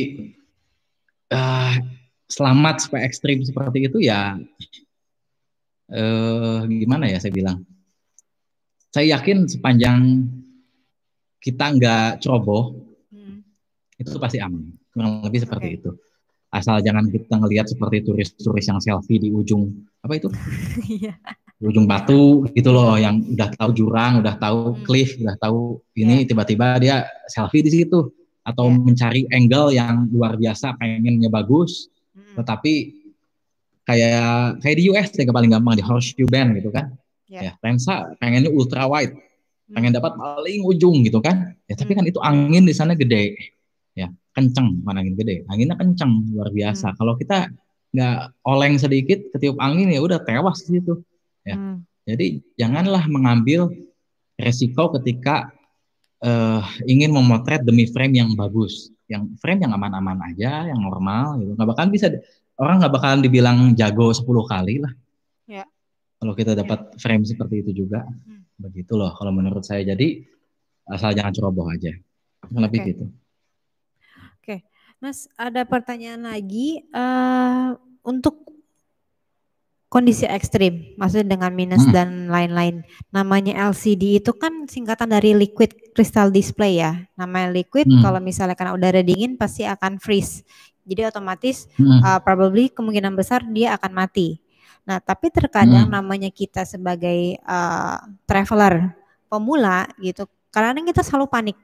uh, selamat supaya ekstrim seperti itu ya uh, gimana ya saya bilang. Saya yakin sepanjang kita nggak ceroboh hmm. itu pasti aman kurang lebih seperti okay. itu asal jangan kita ngelihat seperti turis-turis yang selfie di ujung apa itu iya. di ujung batu gitu loh yang udah tahu jurang udah tahu hmm. cliff udah tahu ini iya. tiba-tiba dia selfie di situ atau iya. mencari angle yang luar biasa pengennya bagus hmm. tetapi kayak kayak di US ya paling gampang di horseshoe bend gitu kan ya lensa pengennya ultra wide Hmm. pengen dapat paling ujung gitu kan ya tapi hmm. kan itu angin di sana gede ya kenceng mana angin gede anginnya kenceng luar biasa hmm. kalau kita nggak oleng sedikit ketiup angin ya udah tewas di situ ya hmm. jadi janganlah mengambil resiko ketika uh, ingin memotret demi frame yang bagus yang frame yang aman-aman aja yang normal gitu nggak bakalan bisa orang nggak bakalan dibilang jago 10 kali lah kalau kita dapat frame seperti itu juga hmm. begitu loh kalau menurut saya jadi asal jangan ceroboh aja lebih okay. gitu oke okay. mas ada pertanyaan lagi uh, untuk kondisi ekstrim maksudnya dengan minus hmm. dan lain-lain namanya LCD itu kan singkatan dari liquid crystal display ya namanya liquid hmm. kalau misalnya karena udara dingin pasti akan freeze jadi otomatis hmm. uh, probably kemungkinan besar dia akan mati Nah, tapi terkadang hmm. namanya kita sebagai uh, traveler pemula gitu, karena kita selalu panik.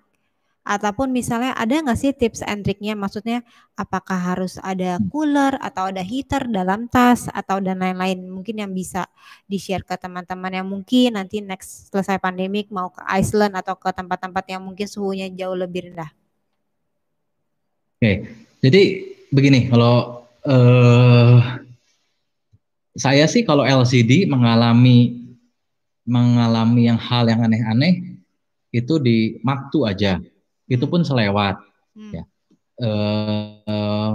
Ataupun misalnya ada nggak sih tips and triknya? Maksudnya apakah harus ada hmm. cooler atau ada heater dalam tas atau dan lain-lain? Mungkin yang bisa di-share ke teman-teman yang mungkin nanti next selesai pandemik mau ke Iceland atau ke tempat-tempat yang mungkin suhunya jauh lebih rendah. Oke, okay. jadi begini kalau uh, saya sih kalau LCD mengalami mengalami yang hal yang aneh-aneh itu di waktu aja. Itu pun selewat. Hmm. Ya. Uh, uh,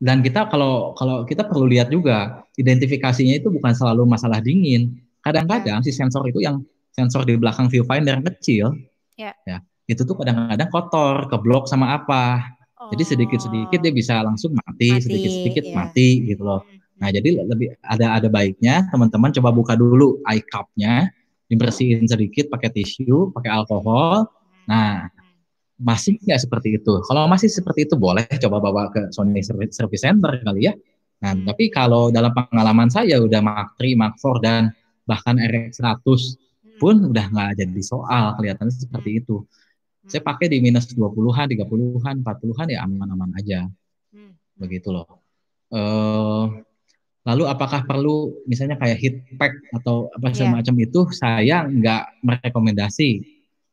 dan kita kalau kalau kita perlu lihat juga identifikasinya itu bukan selalu masalah dingin. Kadang-kadang si sensor itu yang sensor di belakang viewfinder yang kecil, yeah. ya itu tuh kadang-kadang kotor, keblok sama apa. Oh. Jadi sedikit-sedikit dia bisa langsung mati, sedikit-sedikit mati, iya. yeah. mati gitu loh. Hmm. Nah, jadi lebih ada ada baiknya teman-teman coba buka dulu cup nya dibersihin sedikit pakai tisu, pakai alkohol. Nah, masih nggak seperti itu? Kalau masih seperti itu boleh coba bawa ke Sony Service Center kali ya. Nah, tapi kalau dalam pengalaman saya udah Mark 3, Mark 4 dan bahkan RX100 pun udah nggak jadi soal kelihatannya seperti itu. Saya pakai di minus 20-an, 30-an, 40-an ya aman-aman aja. Hmm. Begitu loh. Uh, Lalu apakah perlu misalnya kayak heat pack atau apa iya. semacam itu saya nggak merekomendasi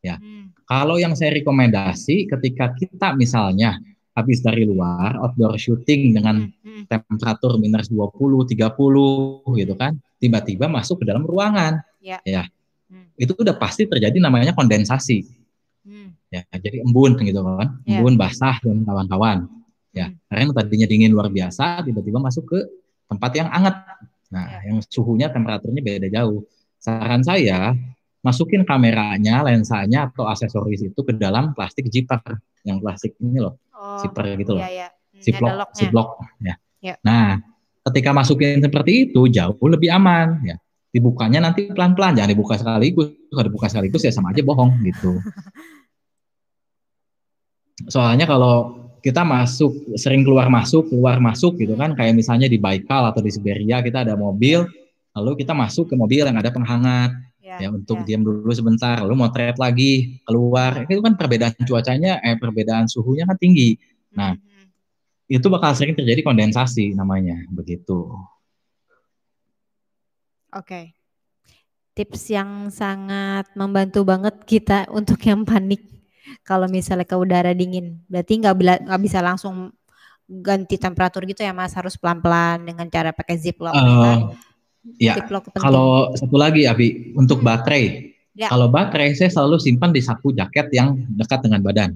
ya. Hmm. Kalau yang saya rekomendasi ketika kita misalnya habis dari luar outdoor shooting dengan hmm. hmm. temperatur minus 20, 30 gitu hmm. kan, tiba-tiba masuk ke dalam ruangan. Yeah. Ya. Hmm. Itu udah pasti terjadi namanya kondensasi. Hmm. Ya, jadi embun gitu kan. Iya. Embun basah dan kawan-kawan. Ya, karena hmm. karena tadinya dingin luar biasa tiba-tiba masuk ke tempat yang hangat. Nah, ya. yang suhunya temperaturnya beda jauh. Saran saya, masukin kameranya, lensanya atau aksesoris itu ke dalam plastik zipper, yang plastik ini loh, oh, zipper gitu loh. Iya, iya. Hmm, ziplock, ziplock ya. ya. Nah, ketika masukin seperti itu jauh lebih aman ya. Dibukanya nanti pelan-pelan, jangan dibuka sekaligus. Kalau dibuka sekaligus ya sama aja bohong gitu. Soalnya kalau kita masuk sering keluar masuk keluar masuk gitu kan kayak misalnya di Baikal atau di Siberia kita ada mobil lalu kita masuk ke mobil yang ada penghangat ya, ya untuk ya. diam dulu sebentar lalu motret lagi keluar itu kan perbedaan cuacanya eh perbedaan suhunya kan tinggi nah -hmm. itu bakal sering terjadi kondensasi namanya begitu oke okay. tips yang sangat membantu banget kita untuk yang panik kalau misalnya ke udara dingin berarti nggak nggak bisa langsung ganti temperatur gitu ya mas harus pelan pelan dengan cara pakai ziplock uh, ya eh, kan? ya zip kalau satu lagi Abi untuk hmm. baterai ya. kalau baterai saya selalu simpan di saku jaket yang dekat dengan badan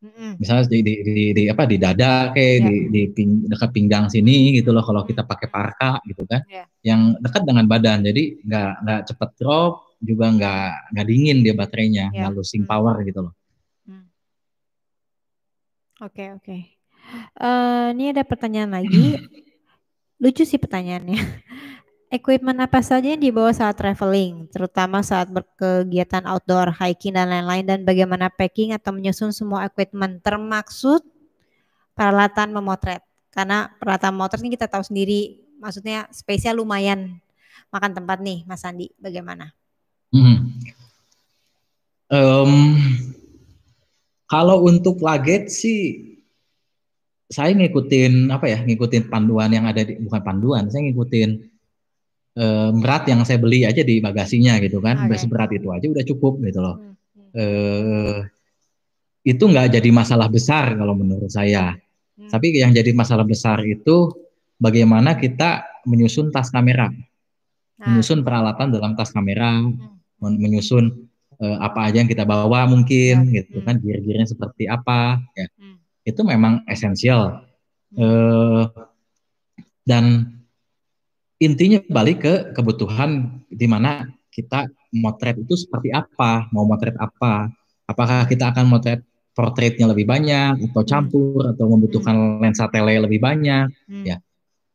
Mm-hmm. Misalnya di, di, di, di apa di dada kayak yeah. di, di ping, dekat pinggang sini gitu loh kalau kita hmm. pakai parka gitu kan, yeah. yang dekat dengan badan jadi nggak nggak cepet drop, juga nggak nggak dingin dia baterainya yeah. nggak losing hmm. power gitu loh. Hmm. Oke okay, oke. Okay. Uh, eh, ini ada pertanyaan lagi. Lucu sih pertanyaannya. Equipment apa saja yang dibawa saat traveling, terutama saat berkegiatan outdoor, hiking dan lain-lain, dan bagaimana packing atau menyusun semua equipment, termaksud peralatan memotret. Karena peralatan memotret ini kita tahu sendiri, maksudnya spesial lumayan makan tempat nih, Mas Andi. Bagaimana? Um, kalau untuk laget sih saya ngikutin apa ya ngikutin panduan yang ada di bukan panduan saya ngikutin um, berat yang saya beli aja di bagasinya gitu kan okay. berat itu aja udah cukup gitu loh hmm. Uh, itu nggak jadi masalah besar kalau menurut saya hmm. tapi yang jadi masalah besar itu bagaimana kita menyusun tas kamera nah. menyusun peralatan dalam tas kamera hmm menyusun uh, apa aja yang kita bawa mungkin ya. gitu iya. kan gear-gearnya seperti apa ya hmm. itu memang esensial uh, dan intinya balik ke kebutuhan di mana kita motret itu seperti apa mau motret apa apakah kita akan motret portraitnya lebih banyak atau hmm. campur atau membutuhkan hmm. lensa tele lebih banyak hmm. ya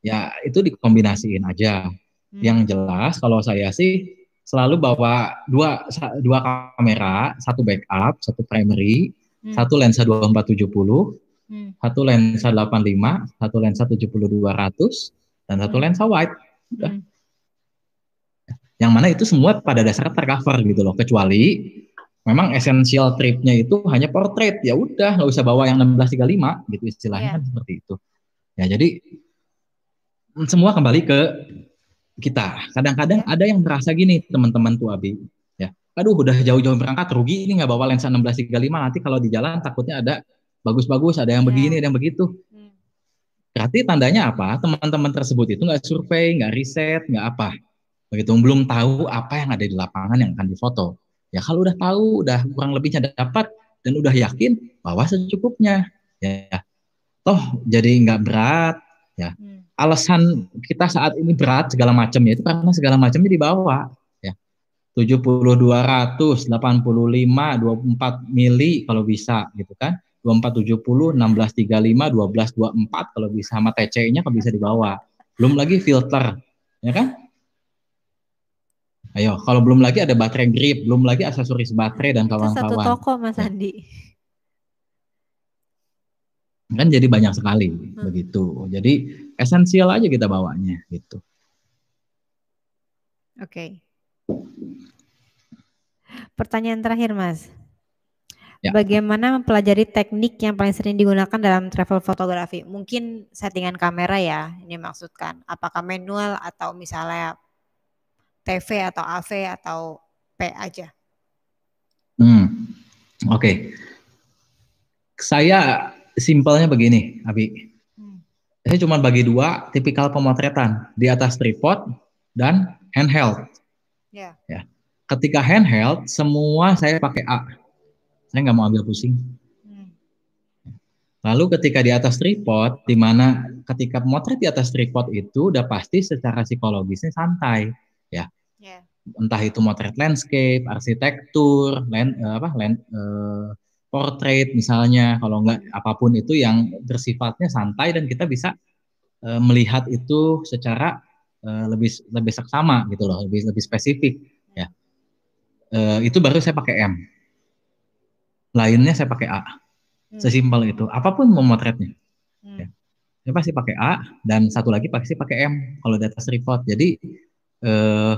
ya itu dikombinasiin aja hmm. yang jelas kalau saya sih selalu bawa dua dua kamera, satu backup, satu primary, hmm. satu lensa 2470, hmm. satu lensa 85, satu lensa 7200 dan satu hmm. lensa wide. Hmm. Yang mana itu semua pada dasarnya tercover gitu loh, kecuali memang esensial tripnya itu hanya portrait ya udah nggak usah bawa yang 1635 gitu istilahnya yeah. kan seperti itu. Ya jadi mm, semua kembali ke kita. Kadang-kadang ada yang merasa gini teman-teman tuh Abi, ya. Aduh udah jauh-jauh berangkat rugi ini nggak bawa lensa 1635 nanti kalau di jalan takutnya ada bagus-bagus, ada yang iya. begini, ada yang begitu. Hmm. Berarti tandanya apa? Teman-teman tersebut itu nggak survei, nggak riset, nggak apa. Begitu belum tahu apa yang ada di lapangan yang akan difoto. Ya kalau udah tahu, udah kurang lebihnya dapat dan udah yakin bahwa secukupnya. Ya, toh jadi nggak berat. Ya, hmm alasan kita saat ini berat segala macam ya itu karena segala macamnya dibawa ya. 7200 85 24 mili kalau bisa gitu kan. 2470 1635 1224 kalau bisa sama TC-nya kalau bisa dibawa. Belum lagi filter ya kan? Ayo, kalau belum lagi ada baterai grip, belum lagi aksesoris baterai dan kawan-kawan. satu toko Mas ya. Andi. Kan jadi banyak sekali hmm. begitu. Jadi esensial aja kita bawanya gitu. Oke. Okay. Pertanyaan terakhir, Mas. Ya. Bagaimana mempelajari teknik yang paling sering digunakan dalam travel fotografi? Mungkin settingan kamera ya, ini maksudkan. Apakah manual atau misalnya TV atau AV atau P aja? Hmm. Oke. Okay. Saya simpelnya begini, Abi saya cuma bagi dua tipikal pemotretan di atas tripod dan handheld. Yeah. Ya. Ketika handheld semua saya pakai A. Saya nggak mau ambil pusing. Hmm. Lalu ketika di atas tripod, di mana ketika motret di atas tripod itu udah pasti secara psikologisnya santai, ya. Yeah. Entah itu motret landscape, arsitektur, land, eh, apa, land, eh, portrait misalnya kalau nggak apapun itu yang bersifatnya santai dan kita bisa e, melihat itu secara e, lebih lebih seksama gitu loh lebih lebih spesifik ya e, itu baru saya pakai M lainnya saya pakai A hmm. sesimpel itu apapun memotretnya hmm. ya. saya pasti pakai A dan satu lagi pasti pakai M kalau data report jadi eh,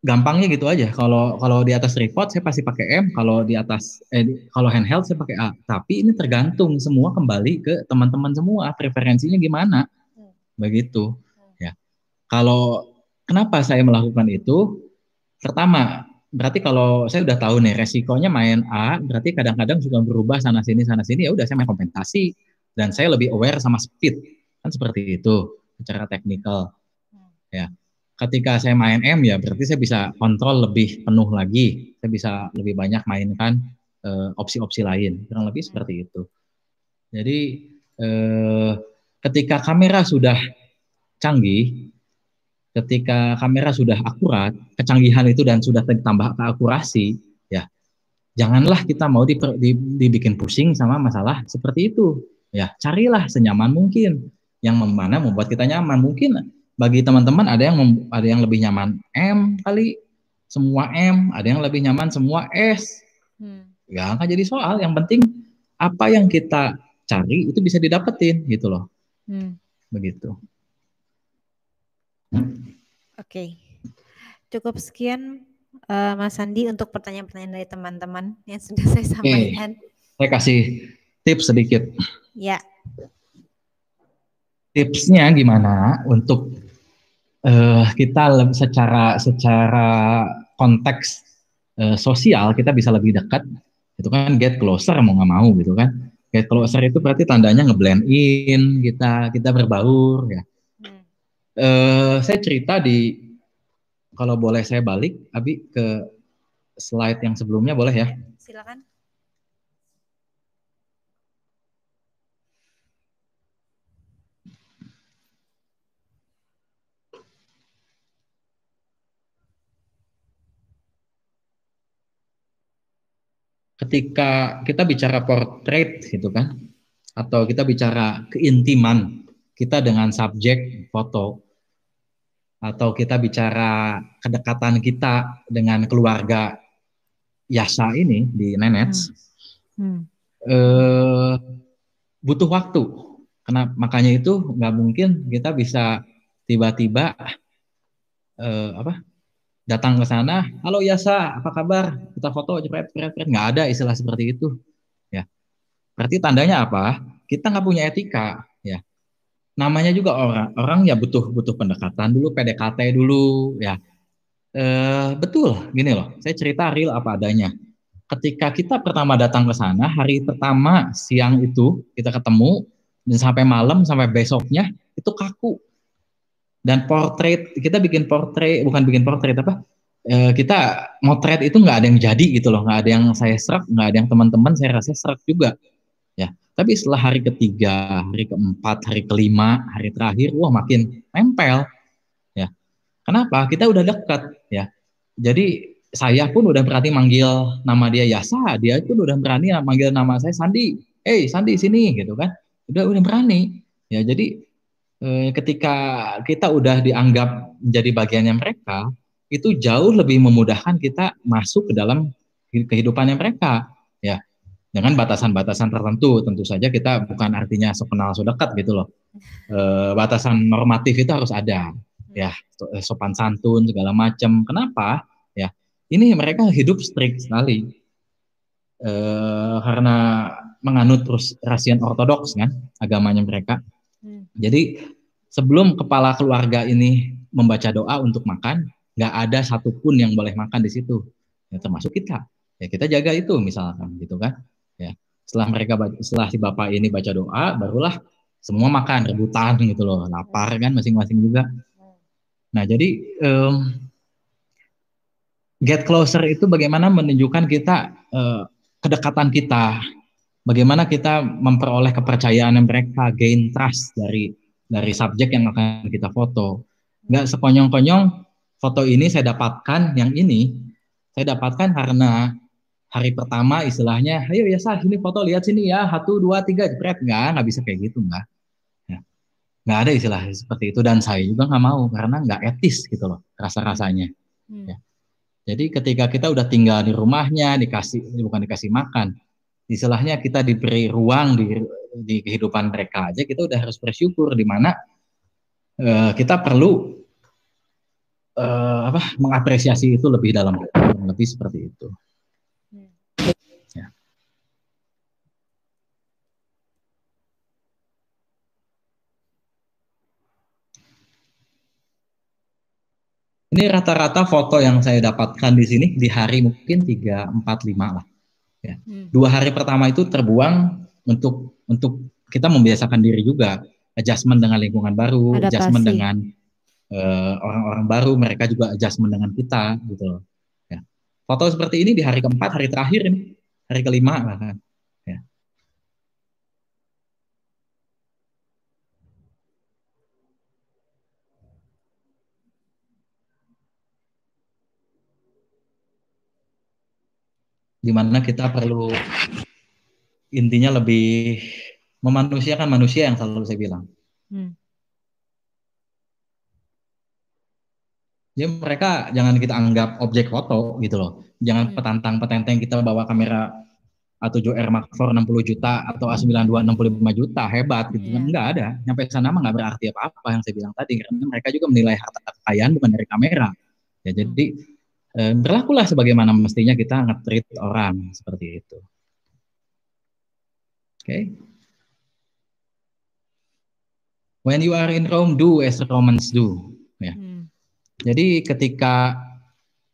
gampangnya gitu aja. Kalau kalau di atas tripod saya pasti pakai M, kalau di atas eh, kalau handheld saya pakai A. Tapi ini tergantung semua kembali ke teman-teman semua preferensinya gimana. Begitu. Ya. Kalau kenapa saya melakukan itu? Pertama, berarti kalau saya udah tahu nih resikonya main A, berarti kadang-kadang juga berubah sana sini sana sini ya udah saya main kompensasi dan saya lebih aware sama speed kan seperti itu secara teknikal. Hmm. Ya ketika saya main M ya berarti saya bisa kontrol lebih penuh lagi. Saya bisa lebih banyak mainkan opsi eh, opsi-opsi lain. Kurang lebih seperti itu. Jadi uh, ketika kamera sudah canggih, ketika kamera sudah akurat, kecanggihan itu dan sudah ditambah keakurasi ya janganlah kita mau di, di, dibikin pusing sama masalah seperti itu. Ya carilah senyaman mungkin yang mana membuat kita nyaman. Mungkin bagi teman-teman ada yang ada yang lebih nyaman M kali semua M, ada yang lebih nyaman semua S. Hmm. Ya nggak jadi soal. Yang penting apa yang kita cari itu bisa didapetin gitu loh. Hmm. Begitu. Oke. Okay. Cukup sekian uh, Mas Sandi untuk pertanyaan-pertanyaan dari teman-teman yang sudah saya sampaikan. Okay. Saya kasih tips sedikit. Ya. Tipsnya gimana untuk uh, kita secara secara konteks uh, sosial kita bisa lebih dekat itu kan get closer mau nggak mau gitu kan get closer itu berarti tandanya ngeblend in kita kita berbaur ya uh, saya cerita di kalau boleh saya balik abi ke slide yang sebelumnya boleh ya silakan ketika kita bicara portrait gitu kan atau kita bicara keintiman kita dengan subjek foto atau kita bicara kedekatan kita dengan keluarga Yasa ini di Nenets hmm. Hmm. Eh, butuh waktu karena makanya itu nggak mungkin kita bisa tiba-tiba eh, apa datang ke sana, halo Yasa, apa kabar? Kita foto, jepret, jepret, jepret. Nggak ada istilah seperti itu. Ya. Berarti tandanya apa? Kita nggak punya etika. Ya. Namanya juga orang, orang ya butuh butuh pendekatan dulu, PDKT dulu, ya. E, betul, gini loh. Saya cerita real apa adanya. Ketika kita pertama datang ke sana, hari pertama siang itu kita ketemu, dan sampai malam sampai besoknya itu kaku dan portrait kita bikin portrait bukan bikin portrait apa e, kita motret itu nggak ada yang jadi gitu loh nggak ada yang saya serap nggak ada yang teman-teman saya rasa serap juga ya tapi setelah hari ketiga hari keempat hari kelima hari terakhir wah makin nempel ya kenapa kita udah dekat ya jadi saya pun udah berani manggil nama dia Yasa dia pun udah berani manggil nama saya Sandi eh hey, Sandi sini gitu kan udah udah berani ya jadi Eh, ketika kita udah dianggap menjadi bagiannya mereka, itu jauh lebih memudahkan kita masuk ke dalam kehidupannya mereka, ya. Dengan batasan-batasan tertentu, tentu saja kita bukan artinya sekenal sedekat gitu loh. E, batasan normatif itu harus ada, ya. Eh, sopan santun segala macam. Kenapa? Ya, ini mereka hidup strict sekali e, karena menganut terus rasian ortodoks kan agamanya mereka Hmm. Jadi sebelum kepala keluarga ini membaca doa untuk makan, nggak ada satupun yang boleh makan di situ, ya, termasuk kita. Ya kita jaga itu misalkan gitu kan. Ya setelah mereka setelah si bapak ini baca doa, barulah semua makan rebutan gitu loh, lapar kan masing-masing juga. Nah jadi um, get closer itu bagaimana menunjukkan kita uh, kedekatan kita bagaimana kita memperoleh kepercayaan mereka, gain trust dari dari subjek yang akan kita foto. Nggak sekonyong-konyong foto ini saya dapatkan, yang ini saya dapatkan karena hari pertama istilahnya, ayo ya sah, ini foto lihat sini ya, satu, dua, tiga, jepret. Nggak, nggak bisa kayak gitu, nggak. Ya. Nggak ada istilah seperti itu, dan saya juga nggak mau, karena nggak etis gitu loh, rasa-rasanya. Hmm. Ya. Jadi ketika kita udah tinggal di rumahnya, dikasih, bukan dikasih makan, istilahnya kita diberi ruang di, di kehidupan mereka aja kita udah harus bersyukur di mana uh, kita perlu uh, apa mengapresiasi itu lebih dalam lebih seperti itu. Ya. Ini rata-rata foto yang saya dapatkan di sini di hari mungkin tiga empat lima lah Ya. Hmm. Dua hari pertama itu terbuang untuk untuk kita membiasakan diri juga adjustment dengan lingkungan baru, Adaptasi. adjustment dengan eh, orang-orang uh, baru, mereka juga adjustment dengan kita gitu. Ya. Foto seperti ini di hari keempat, hari terakhir ini, hari kelima dimana kita perlu intinya lebih memanusiakan manusia yang selalu saya bilang. Hmm. Ya mereka jangan kita anggap objek foto gitu loh. Jangan hmm. petantang petenteng kita bawa kamera A7R Mark IV 60 juta atau A92 65 juta hebat gitu kan yeah. enggak ada. Sampai sana mah enggak berarti apa-apa yang saya bilang tadi karena mereka juga menilai harta kekayaan bukan dari kamera. Ya jadi hmm. Eh, berlakulah sebagaimana mestinya kita ngetrit orang seperti itu. Oke. Okay. When you are in Rome, do as Romans do. Ya. Hmm. Jadi ketika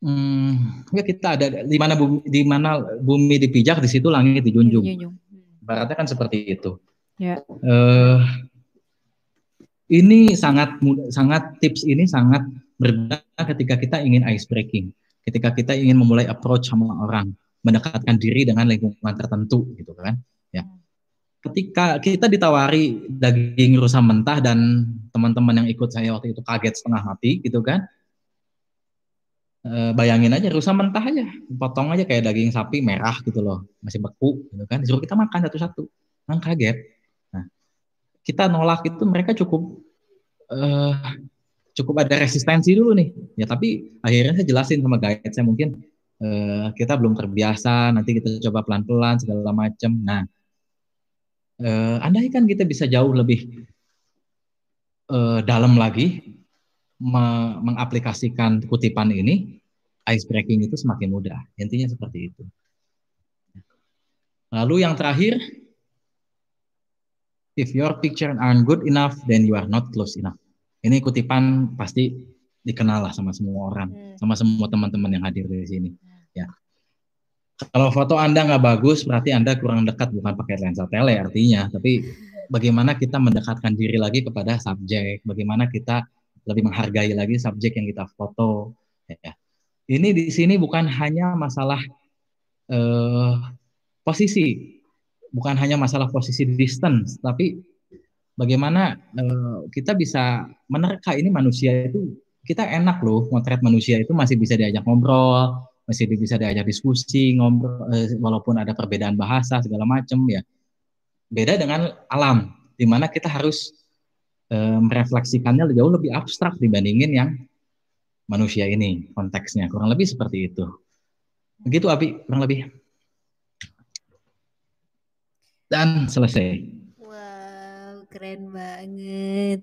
hmm, ya kita ada di mana bumi, di mana bumi dipijak, di situ langit dijunjung. Hmm. Baratnya kan seperti itu. Yeah. Ya. Uh, ini sangat sangat tips ini sangat berguna ketika kita ingin ice breaking ketika kita ingin memulai approach sama orang, mendekatkan diri dengan lingkungan tertentu gitu kan. Ya. Ketika kita ditawari daging rusa mentah dan teman-teman yang ikut saya waktu itu kaget setengah mati gitu kan. E, bayangin aja rusa mentah aja, potong aja kayak daging sapi merah gitu loh, masih beku gitu kan. Disuruh kita makan satu-satu. Kan kaget. Nah, kita nolak itu mereka cukup eh, cukup ada resistensi dulu nih. Ya tapi akhirnya saya jelasin sama guide saya mungkin uh, kita belum terbiasa, nanti kita coba pelan-pelan segala macam. Nah, uh, andai kan kita bisa jauh lebih uh, dalam lagi me mengaplikasikan kutipan ini, ice breaking itu semakin mudah. Intinya seperti itu. Lalu yang terakhir, if your picture aren't good enough, then you are not close enough. Ini kutipan pasti dikenal lah sama semua orang, hmm. sama semua teman-teman yang hadir di sini. Hmm. Ya. Kalau foto Anda nggak bagus, berarti Anda kurang dekat bukan pakai lensa tele artinya, tapi bagaimana kita mendekatkan diri lagi kepada subjek, bagaimana kita lebih menghargai lagi subjek yang kita foto. Ya. Ini di sini bukan hanya masalah eh, posisi, bukan hanya masalah posisi distance, tapi bagaimana uh, kita bisa menerka ini manusia itu kita enak loh motret manusia itu masih bisa diajak ngobrol masih bisa diajak diskusi ngobrol uh, walaupun ada perbedaan bahasa segala macam ya beda dengan alam di mana kita harus uh, merefleksikannya jauh lebih abstrak dibandingin yang manusia ini konteksnya kurang lebih seperti itu begitu api kurang lebih dan selesai keren banget.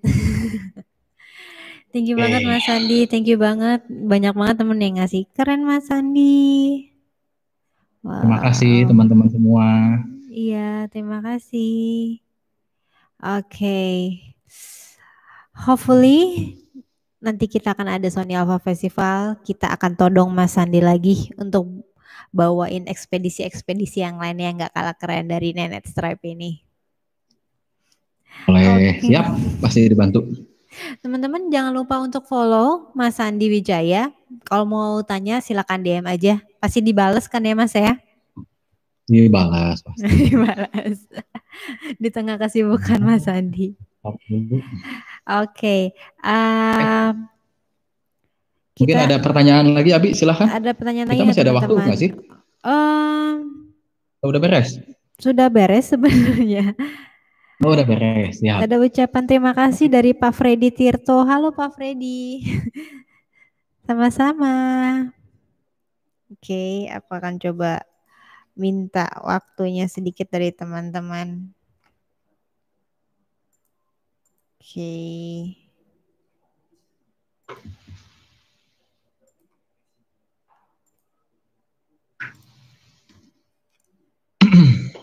Thank you okay. banget Mas Sandi, thank you banget. Banyak banget temen yang ngasih. Keren Mas Sandi. Wow. Terima kasih teman-teman semua. Iya, terima kasih. Oke. Okay. Hopefully nanti kita akan ada Sony Alpha Festival. Kita akan todong Mas Sandi lagi untuk bawain ekspedisi-ekspedisi yang lainnya yang gak kalah keren dari Nenet Stripe ini. Boleh, okay. siap, pasti dibantu. Teman-teman jangan lupa untuk follow Mas Andi Wijaya. Kalau mau tanya silakan DM aja. Pasti dibales kan ya Mas ya? Iya, Dibalas pasti. Dibalas. Di tengah kesibukan Mas Andi. Oke. Okay. Uh, Mungkin kita, ada pertanyaan lagi Abi silakan Ada pertanyaan kita lagi. masih ada teman -teman. waktu nggak sih? Um, sudah beres? Sudah beres sebenarnya. Oh, udah beres, ya. Ada ucapan terima kasih dari Pak Freddy Tirto. Halo Pak Freddy. Sama-sama. Oke, okay, aku akan coba minta waktunya sedikit dari teman-teman. Oke. Okay.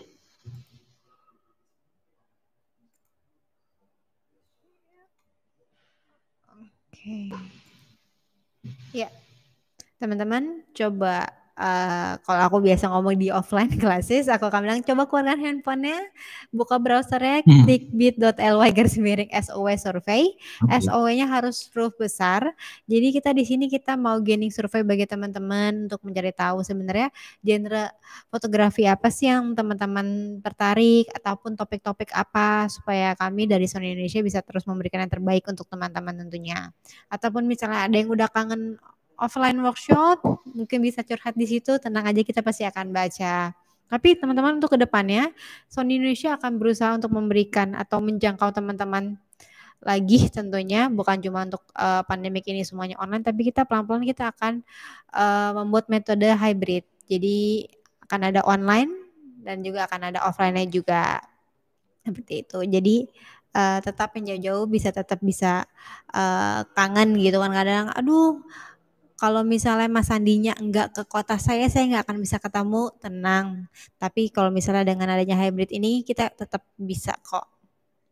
okay. ya teman-teman coba uh, kalau aku biasa ngomong di offline classes, aku akan bilang coba keluarkan handphonenya, buka browsernya, hmm. klik hmm. bit.ly garis miring SOW survey. Okay. SOW-nya harus proof besar. Jadi kita di sini kita mau gaining survey bagi teman-teman untuk mencari tahu sebenarnya genre fotografi apa sih yang teman-teman tertarik ataupun topik-topik apa supaya kami dari Sony Indonesia bisa terus memberikan yang terbaik untuk teman-teman tentunya. Ataupun misalnya ada yang udah kangen offline workshop mungkin bisa curhat di situ tenang aja kita pasti akan baca tapi teman-teman untuk kedepannya Sony Indonesia akan berusaha untuk memberikan atau menjangkau teman-teman lagi tentunya bukan cuma untuk uh, pandemik ini semuanya online tapi kita pelan-pelan kita akan uh, membuat metode hybrid. Jadi akan ada online dan juga akan ada offline-nya juga. Seperti itu. Jadi uh, tetap yang jauh-jauh bisa tetap bisa uh, kangen gitu kan kadang aduh kalau misalnya Mas Sandinya enggak ke kota saya, saya nggak akan bisa ketemu, tenang. Tapi kalau misalnya dengan adanya hybrid ini, kita tetap bisa kok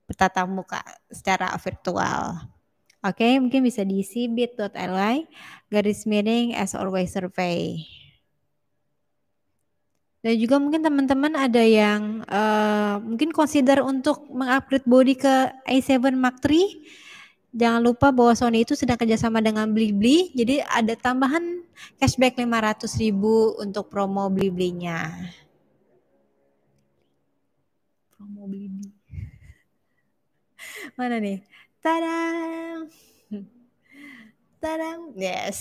bertatap muka secara virtual. Oke, okay, mungkin bisa diisi bit.ly garis miring as always survey. Dan juga mungkin teman-teman ada yang uh, mungkin consider untuk mengupgrade body ke a 7 Mark III Jangan lupa bahwa Sony itu sedang kerjasama dengan Blibli, jadi ada tambahan cashback 500 ribu untuk promo Blibli-nya Promo Blibli. Mana nih? Tadam. Tadam. Yes.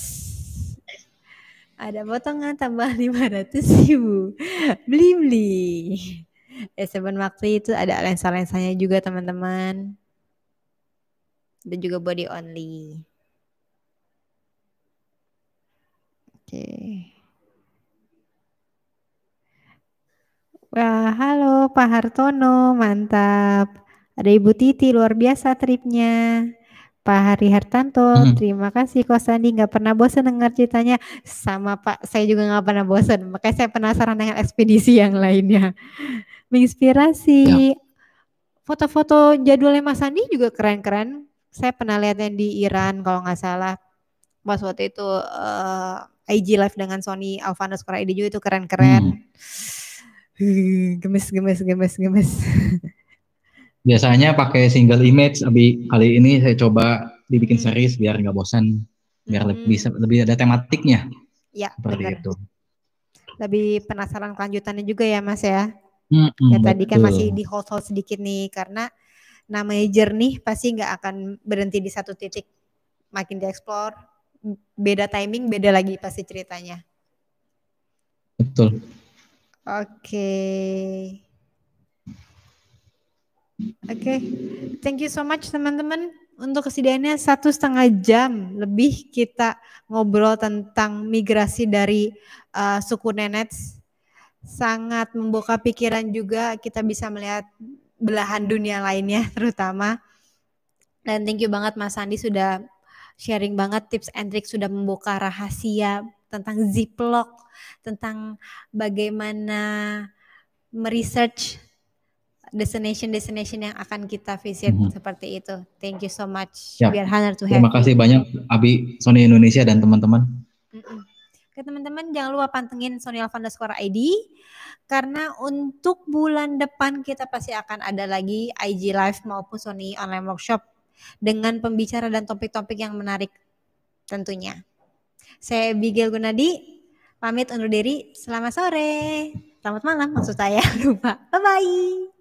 Ada potongan tambah 500 ribu. Blibli. Ya, eh, sebenarnya waktu itu ada lensa-lensanya juga teman-teman dan juga body only. Oke. Okay. Wah, halo Pak Hartono, mantap. Ada Ibu Titi, luar biasa tripnya. Pak Hari Hartanto, hmm. terima kasih Kau Sandi gak pernah bosan dengar ceritanya sama Pak. Saya juga gak pernah bosan, makanya saya penasaran dengan ekspedisi yang lainnya. Menginspirasi. foto ya. Foto-foto jadulnya Mas Sandi juga keren-keren saya pernah lihat yang di Iran kalau nggak salah pas waktu itu uh, eh, IG live dengan Sony Alvanus Korea ID juga itu keren-keren. Hmm. gemes gemes gemes gemes. Biasanya pakai single image, tapi kali ini saya coba dibikin hmm. series biar nggak bosan, biar hmm. lebih lebih ada tematiknya. Ya, seperti bener. itu. Lebih penasaran kelanjutannya juga ya, Mas ya. Mm -hmm, ya tadi kan masih di hold hold sedikit nih karena namanya jernih pasti nggak akan berhenti di satu titik. Makin dieksplor, beda timing, beda lagi pasti ceritanya. Betul. Oke. Okay. Oke, okay. thank you so much teman-teman untuk kesediaannya satu setengah jam lebih kita ngobrol tentang migrasi dari uh, suku Nenets. Sangat membuka pikiran juga kita bisa melihat belahan dunia lainnya terutama. Dan thank you banget Mas Andi sudah sharing banget tips and trick sudah membuka rahasia tentang ziplock, tentang bagaimana meresearch destination-destination yang akan kita visit mm -hmm. seperti itu. Thank you so much. Ya. Biar honor to Terima kasih you. banyak Abi Sony Indonesia dan teman-teman. Mm -mm. Oke teman-teman jangan lupa pantengin Alvanda Vandaskora ID karena untuk bulan depan kita pasti akan ada lagi IG Live maupun Sony Online Workshop dengan pembicara dan topik-topik yang menarik tentunya. Saya Bigel Gunadi, pamit undur diri. Selamat sore. Selamat malam maksud saya. Lupa. Bye-bye.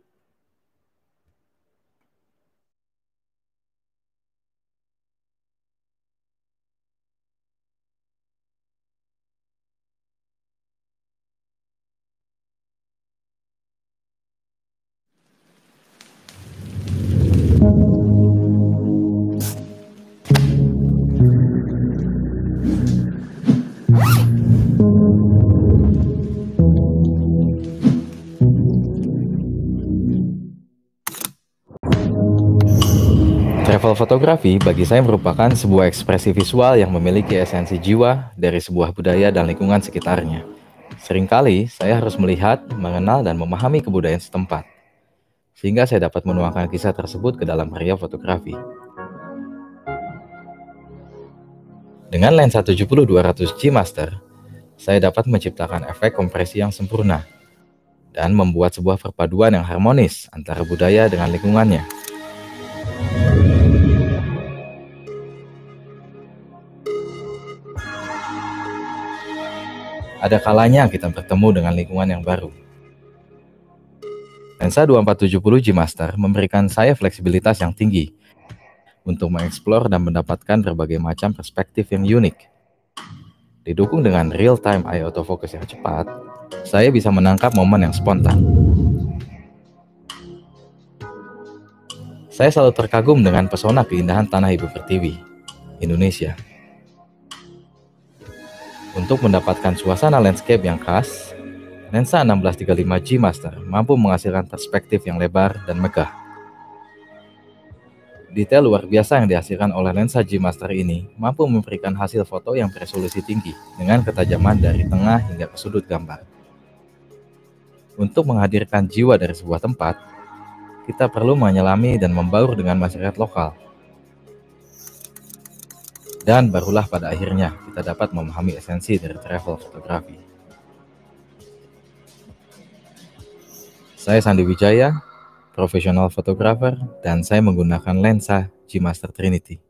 Travel fotografi bagi saya merupakan sebuah ekspresi visual yang memiliki esensi jiwa dari sebuah budaya dan lingkungan sekitarnya. Seringkali saya harus melihat, mengenal, dan memahami kebudayaan setempat, sehingga saya dapat menuangkan kisah tersebut ke dalam karya fotografi. Dengan lensa 70-200G Master, saya dapat menciptakan efek kompresi yang sempurna dan membuat sebuah perpaduan yang harmonis antara budaya dengan lingkungannya. Thank you. ada kalanya kita bertemu dengan lingkungan yang baru. Lensa 2470 G Master memberikan saya fleksibilitas yang tinggi untuk mengeksplor dan mendapatkan berbagai macam perspektif yang unik. Didukung dengan real-time eye autofocus yang cepat, saya bisa menangkap momen yang spontan. Saya selalu terkagum dengan pesona keindahan tanah ibu pertiwi, Indonesia. Untuk mendapatkan suasana landscape yang khas, lensa 1635G Master mampu menghasilkan perspektif yang lebar dan megah. Detail luar biasa yang dihasilkan oleh lensa G Master ini mampu memberikan hasil foto yang resolusi tinggi dengan ketajaman dari tengah hingga ke sudut gambar. Untuk menghadirkan jiwa dari sebuah tempat, kita perlu menyelami dan membaur dengan masyarakat lokal dan barulah pada akhirnya kita dapat memahami esensi dari travel fotografi. Saya Sandi Wijaya, profesional fotografer, dan saya menggunakan lensa G Master Trinity.